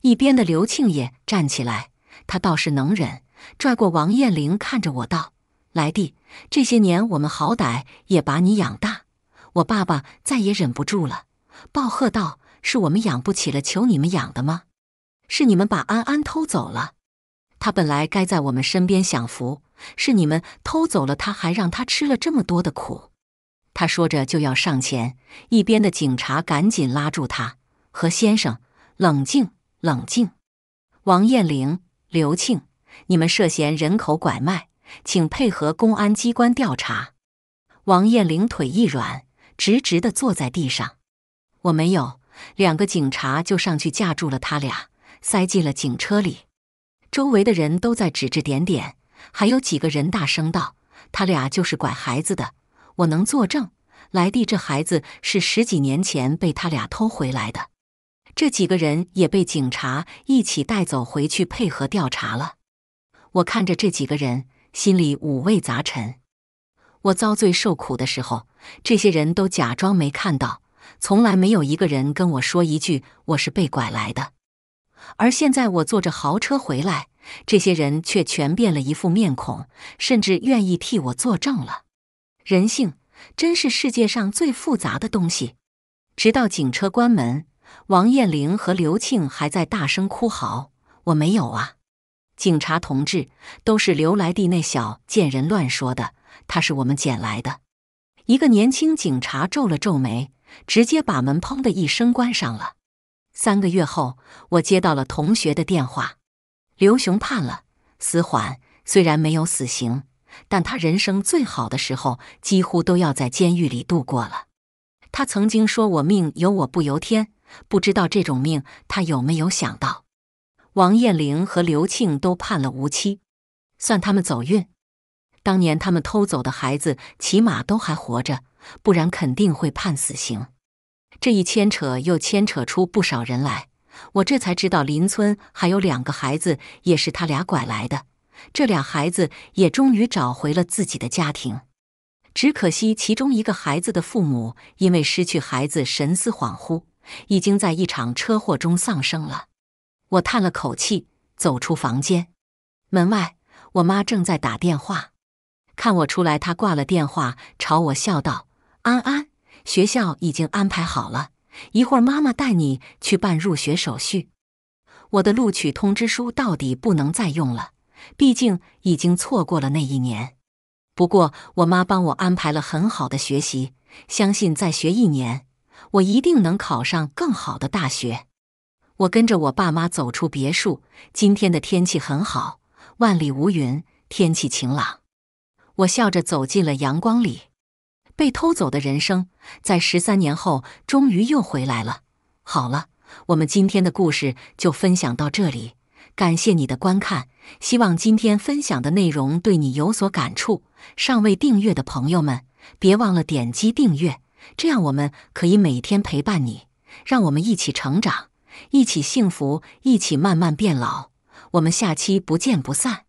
一边的刘庆也站起来，他倒是能忍，拽过王艳玲看着我道：“来弟，这些年我们好歹也把你养大，我爸爸再也忍不住了，暴喝道：‘是我们养不起了，求你们养的吗？是你们把安安偷走了。’”他本来该在我们身边享福，是你们偷走了他，还让他吃了这么多的苦。他说着就要上前，一边的警察赶紧拉住他：“何先生，冷静，冷静。”王艳玲、刘庆，你们涉嫌人口拐卖，请配合公安机关调查。王艳玲腿一软，直直地坐在地上。我没有。两个警察就上去架住了他俩，塞进了警车里。周围的人都在指指点点，还有几个人大声道：“他俩就是拐孩子的，我能作证。来弟这孩子是十几年前被他俩偷回来的。”这几个人也被警察一起带走回去配合调查了。我看着这几个人，心里五味杂陈。我遭罪受苦的时候，这些人都假装没看到，从来没有一个人跟我说一句：“我是被拐来的。”而现在我坐着豪车回来，这些人却全变了一副面孔，甚至愿意替我作证了。人性真是世界上最复杂的东西。直到警车关门，王艳玲和刘庆还在大声哭嚎：“我没有啊，警察同志，都是刘来弟那小贱人乱说的，他是我们捡来的。”一个年轻警察皱了皱眉，直接把门砰的一声关上了。三个月后，我接到了同学的电话，刘雄判了死缓，虽然没有死刑，但他人生最好的时候几乎都要在监狱里度过了。他曾经说我命由我不由天，不知道这种命他有没有想到。王艳玲和刘庆都判了无期，算他们走运。当年他们偷走的孩子起码都还活着，不然肯定会判死刑。这一牵扯又牵扯出不少人来，我这才知道邻村还有两个孩子也是他俩拐来的。这俩孩子也终于找回了自己的家庭，只可惜其中一个孩子的父母因为失去孩子神思恍惚，已经在一场车祸中丧生了。我叹了口气，走出房间。门外，我妈正在打电话，看我出来，她挂了电话，朝我笑道：“安安。”学校已经安排好了，一会儿妈妈带你去办入学手续。我的录取通知书到底不能再用了，毕竟已经错过了那一年。不过我妈帮我安排了很好的学习，相信再学一年，我一定能考上更好的大学。我跟着我爸妈走出别墅，今天的天气很好，万里无云，天气晴朗。我笑着走进了阳光里。被偷走的人生，在十三年后终于又回来了。好了，我们今天的故事就分享到这里，感谢你的观看。希望今天分享的内容对你有所感触。尚未订阅的朋友们，别忘了点击订阅，这样我们可以每天陪伴你，让我们一起成长，一起幸福，一起慢慢变老。我们下期不见不散。